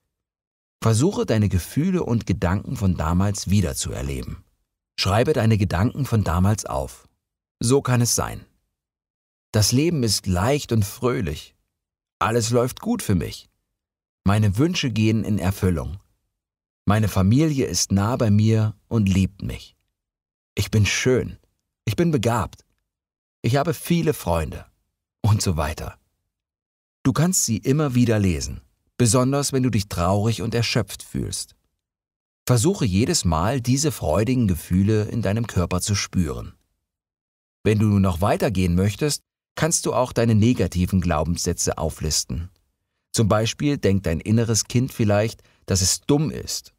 Versuche deine Gefühle und Gedanken von damals wiederzuerleben. Schreibe deine Gedanken von damals auf. So kann es sein. Das Leben ist leicht und fröhlich. Alles läuft gut für mich. Meine Wünsche gehen in Erfüllung. Meine Familie ist nah bei mir und liebt mich. Ich bin schön. Ich bin begabt. Ich habe viele Freunde. Und so weiter. Du kannst sie immer wieder lesen, besonders wenn du dich traurig und erschöpft fühlst. Versuche jedes Mal, diese freudigen Gefühle in deinem Körper zu spüren. Wenn du noch weitergehen möchtest, kannst du auch deine negativen Glaubenssätze auflisten. Zum Beispiel denkt dein inneres Kind vielleicht, dass es dumm ist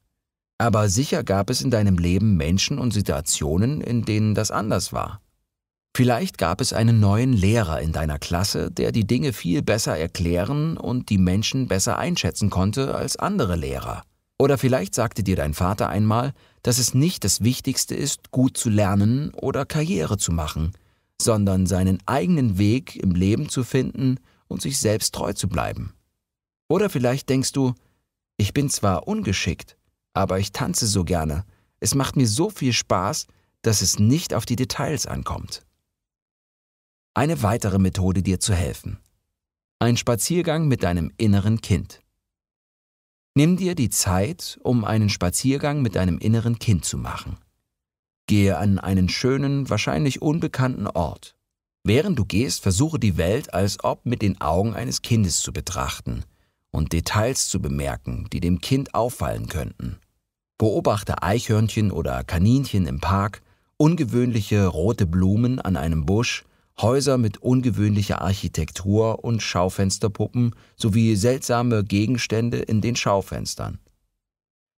aber sicher gab es in deinem Leben Menschen und Situationen, in denen das anders war. Vielleicht gab es einen neuen Lehrer in deiner Klasse, der die Dinge viel besser erklären und die Menschen besser einschätzen konnte als andere Lehrer. Oder vielleicht sagte dir dein Vater einmal, dass es nicht das Wichtigste ist, gut zu lernen oder Karriere zu machen, sondern seinen eigenen Weg im Leben zu finden und sich selbst treu zu bleiben. Oder vielleicht denkst du, ich bin zwar ungeschickt, aber ich tanze so gerne. Es macht mir so viel Spaß, dass es nicht auf die Details ankommt. Eine weitere Methode, dir zu helfen. Ein Spaziergang mit deinem inneren Kind. Nimm dir die Zeit, um einen Spaziergang mit deinem inneren Kind zu machen. Gehe an einen schönen, wahrscheinlich unbekannten Ort. Während du gehst, versuche die Welt als ob mit den Augen eines Kindes zu betrachten und Details zu bemerken, die dem Kind auffallen könnten. Beobachte Eichhörnchen oder Kaninchen im Park, ungewöhnliche rote Blumen an einem Busch, Häuser mit ungewöhnlicher Architektur und Schaufensterpuppen sowie seltsame Gegenstände in den Schaufenstern.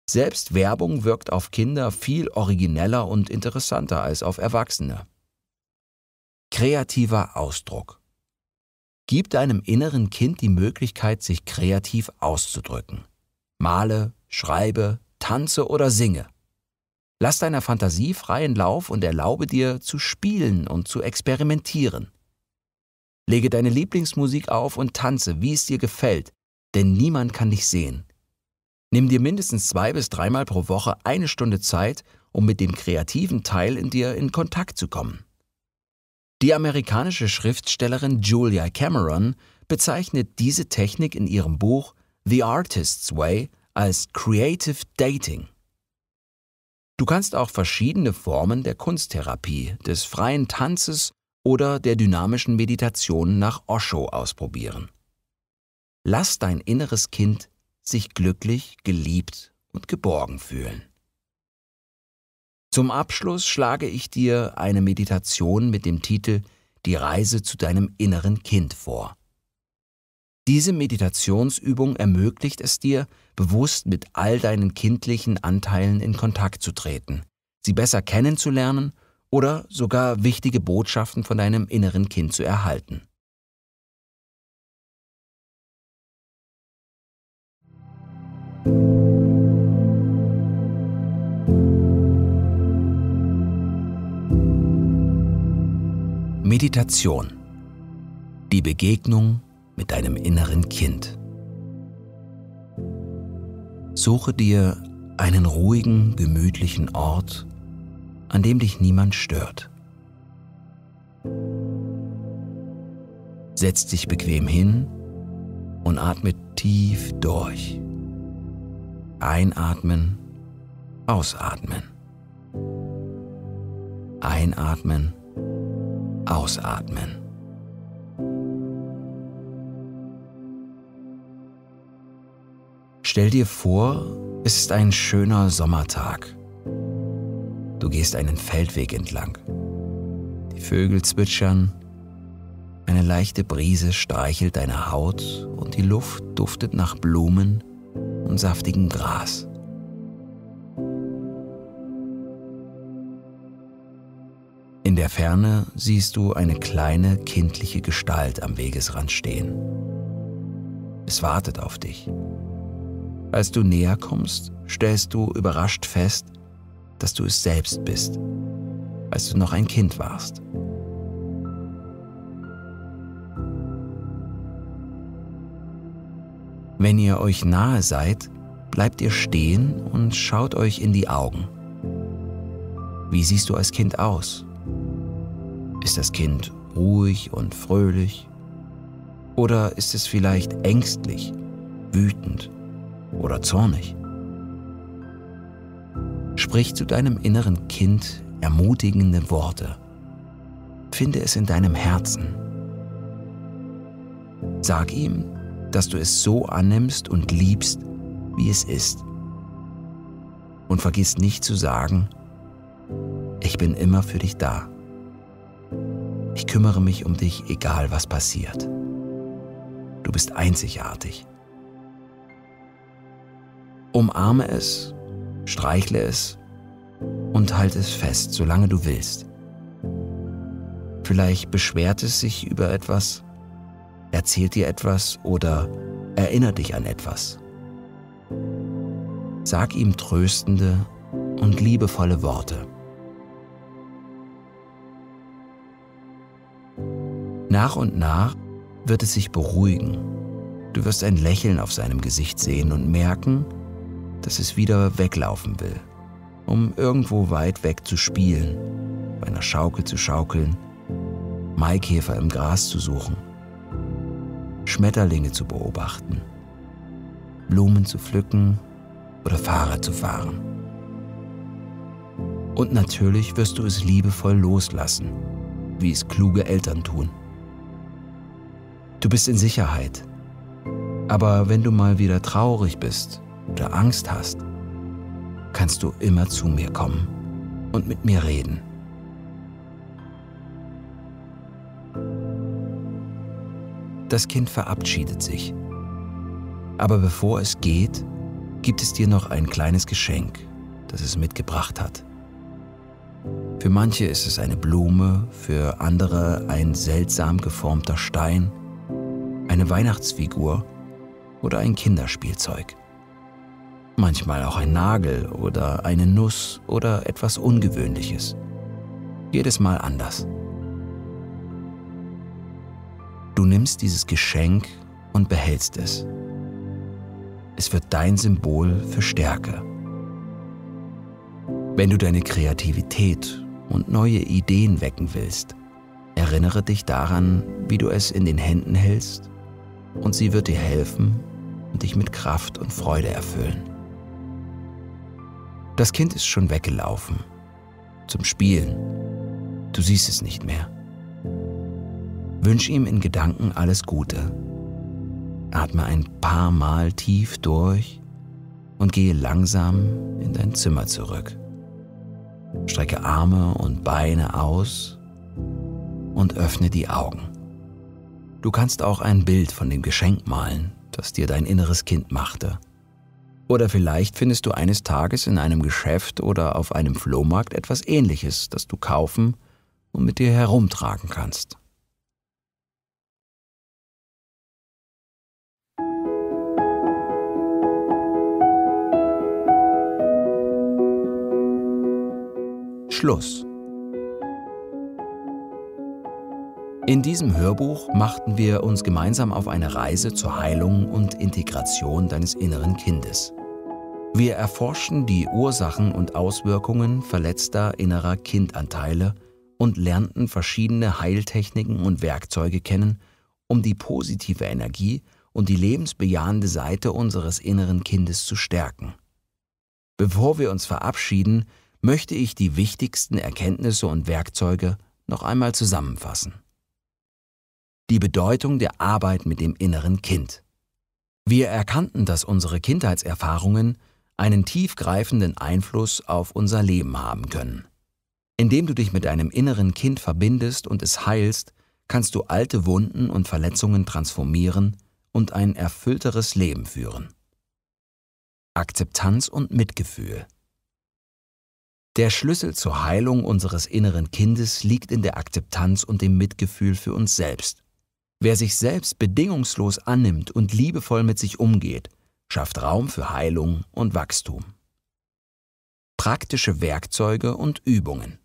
Selbst Werbung wirkt auf Kinder viel origineller und interessanter als auf Erwachsene. Kreativer Ausdruck Gib deinem inneren Kind die Möglichkeit, sich kreativ auszudrücken. Male, schreibe, tanze oder singe. Lass deiner Fantasie freien Lauf und erlaube dir zu spielen und zu experimentieren. Lege deine Lieblingsmusik auf und tanze, wie es dir gefällt, denn niemand kann dich sehen. Nimm dir mindestens zwei bis dreimal pro Woche eine Stunde Zeit, um mit dem kreativen Teil in dir in Kontakt zu kommen. Die amerikanische Schriftstellerin Julia Cameron bezeichnet diese Technik in ihrem Buch The Artist's Way als Creative Dating. Du kannst auch verschiedene Formen der Kunsttherapie, des freien Tanzes oder der dynamischen Meditation nach Osho ausprobieren. Lass dein inneres Kind sich glücklich, geliebt und geborgen fühlen. Zum Abschluss schlage ich dir eine Meditation mit dem Titel Die Reise zu deinem inneren Kind vor. Diese Meditationsübung ermöglicht es dir, bewusst mit all deinen kindlichen Anteilen in Kontakt zu treten, sie besser kennenzulernen oder sogar wichtige Botschaften von deinem inneren Kind zu erhalten. Meditation. Die Begegnung mit deinem inneren Kind. Suche dir einen ruhigen, gemütlichen Ort, an dem dich niemand stört. Setz dich bequem hin und atme tief durch. Einatmen, ausatmen. Einatmen, ausatmen. Stell dir vor, es ist ein schöner Sommertag. Du gehst einen Feldweg entlang. Die Vögel zwitschern, eine leichte Brise streichelt deine Haut und die Luft duftet nach Blumen und saftigem Gras. In der Ferne siehst du eine kleine kindliche Gestalt am Wegesrand stehen. Es wartet auf dich. Als du näher kommst, stellst du überrascht fest, dass du es selbst bist, als du noch ein Kind warst. Wenn ihr euch nahe seid, bleibt ihr stehen und schaut euch in die Augen. Wie siehst du als Kind aus? Ist das Kind ruhig und fröhlich? Oder ist es vielleicht ängstlich, wütend oder zornig. Sprich zu deinem inneren Kind ermutigende Worte. Finde es in deinem Herzen. Sag ihm, dass du es so annimmst und liebst, wie es ist. Und vergiss nicht zu sagen, ich bin immer für dich da. Ich kümmere mich um dich, egal was passiert. Du bist einzigartig. Umarme es, streichle es und halte es fest, solange du willst. Vielleicht beschwert es sich über etwas, erzählt dir etwas oder erinnert dich an etwas. Sag ihm tröstende und liebevolle Worte. Nach und nach wird es sich beruhigen. Du wirst ein Lächeln auf seinem Gesicht sehen und merken, dass es wieder weglaufen will, um irgendwo weit weg zu spielen, bei einer Schaukel zu schaukeln, Maikäfer im Gras zu suchen, Schmetterlinge zu beobachten, Blumen zu pflücken oder Fahrrad zu fahren. Und natürlich wirst du es liebevoll loslassen, wie es kluge Eltern tun. Du bist in Sicherheit. Aber wenn du mal wieder traurig bist oder Angst hast, kannst du immer zu mir kommen und mit mir reden. Das Kind verabschiedet sich. Aber bevor es geht, gibt es dir noch ein kleines Geschenk, das es mitgebracht hat. Für manche ist es eine Blume, für andere ein seltsam geformter Stein, eine Weihnachtsfigur oder ein Kinderspielzeug manchmal auch ein Nagel oder eine Nuss oder etwas Ungewöhnliches. Jedes Mal anders. Du nimmst dieses Geschenk und behältst es. Es wird dein Symbol für Stärke. Wenn du deine Kreativität und neue Ideen wecken willst, erinnere dich daran, wie du es in den Händen hältst und sie wird dir helfen und dich mit Kraft und Freude erfüllen. Das Kind ist schon weggelaufen. Zum Spielen. Du siehst es nicht mehr. Wünsch ihm in Gedanken alles Gute. Atme ein paar Mal tief durch und gehe langsam in dein Zimmer zurück. Strecke Arme und Beine aus und öffne die Augen. Du kannst auch ein Bild von dem Geschenk malen, das dir dein inneres Kind machte. Oder vielleicht findest du eines Tages in einem Geschäft oder auf einem Flohmarkt etwas Ähnliches, das du kaufen und mit dir herumtragen kannst. Schluss. In diesem Hörbuch machten wir uns gemeinsam auf eine Reise zur Heilung und Integration deines inneren Kindes. Wir erforschen die Ursachen und Auswirkungen verletzter innerer Kindanteile und lernten verschiedene Heiltechniken und Werkzeuge kennen, um die positive Energie und die lebensbejahende Seite unseres inneren Kindes zu stärken. Bevor wir uns verabschieden, möchte ich die wichtigsten Erkenntnisse und Werkzeuge noch einmal zusammenfassen. Die Bedeutung der Arbeit mit dem inneren Kind. Wir erkannten, dass unsere Kindheitserfahrungen einen tiefgreifenden Einfluss auf unser Leben haben können. Indem du dich mit deinem inneren Kind verbindest und es heilst, kannst du alte Wunden und Verletzungen transformieren und ein erfüllteres Leben führen. Akzeptanz und Mitgefühl Der Schlüssel zur Heilung unseres inneren Kindes liegt in der Akzeptanz und dem Mitgefühl für uns selbst. Wer sich selbst bedingungslos annimmt und liebevoll mit sich umgeht, schafft Raum für Heilung und Wachstum. Praktische Werkzeuge und Übungen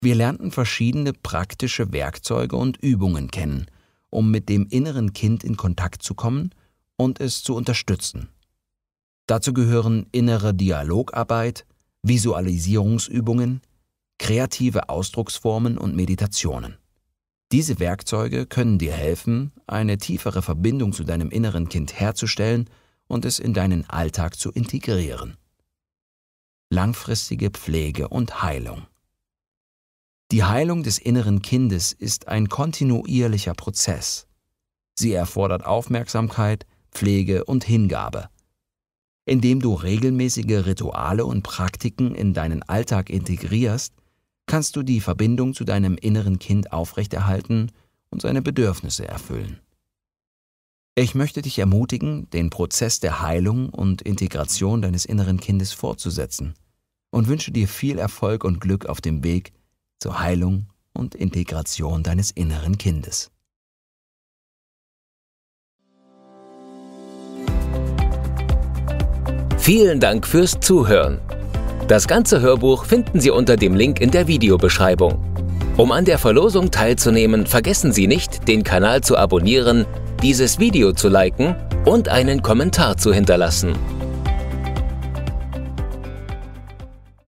Wir lernten verschiedene praktische Werkzeuge und Übungen kennen, um mit dem inneren Kind in Kontakt zu kommen und es zu unterstützen. Dazu gehören innere Dialogarbeit, Visualisierungsübungen, kreative Ausdrucksformen und Meditationen. Diese Werkzeuge können dir helfen, eine tiefere Verbindung zu deinem inneren Kind herzustellen und es in deinen Alltag zu integrieren. Langfristige Pflege und Heilung Die Heilung des inneren Kindes ist ein kontinuierlicher Prozess. Sie erfordert Aufmerksamkeit, Pflege und Hingabe. Indem du regelmäßige Rituale und Praktiken in deinen Alltag integrierst, kannst du die Verbindung zu deinem inneren Kind aufrechterhalten und seine Bedürfnisse erfüllen. Ich möchte dich ermutigen, den Prozess der Heilung und Integration deines inneren Kindes fortzusetzen und wünsche dir viel Erfolg und Glück auf dem Weg zur Heilung und Integration deines inneren Kindes. Vielen Dank fürs Zuhören. Das ganze Hörbuch finden Sie unter dem Link in der Videobeschreibung. Um an der Verlosung teilzunehmen, vergessen Sie nicht, den Kanal zu abonnieren, dieses Video zu liken und einen Kommentar zu hinterlassen.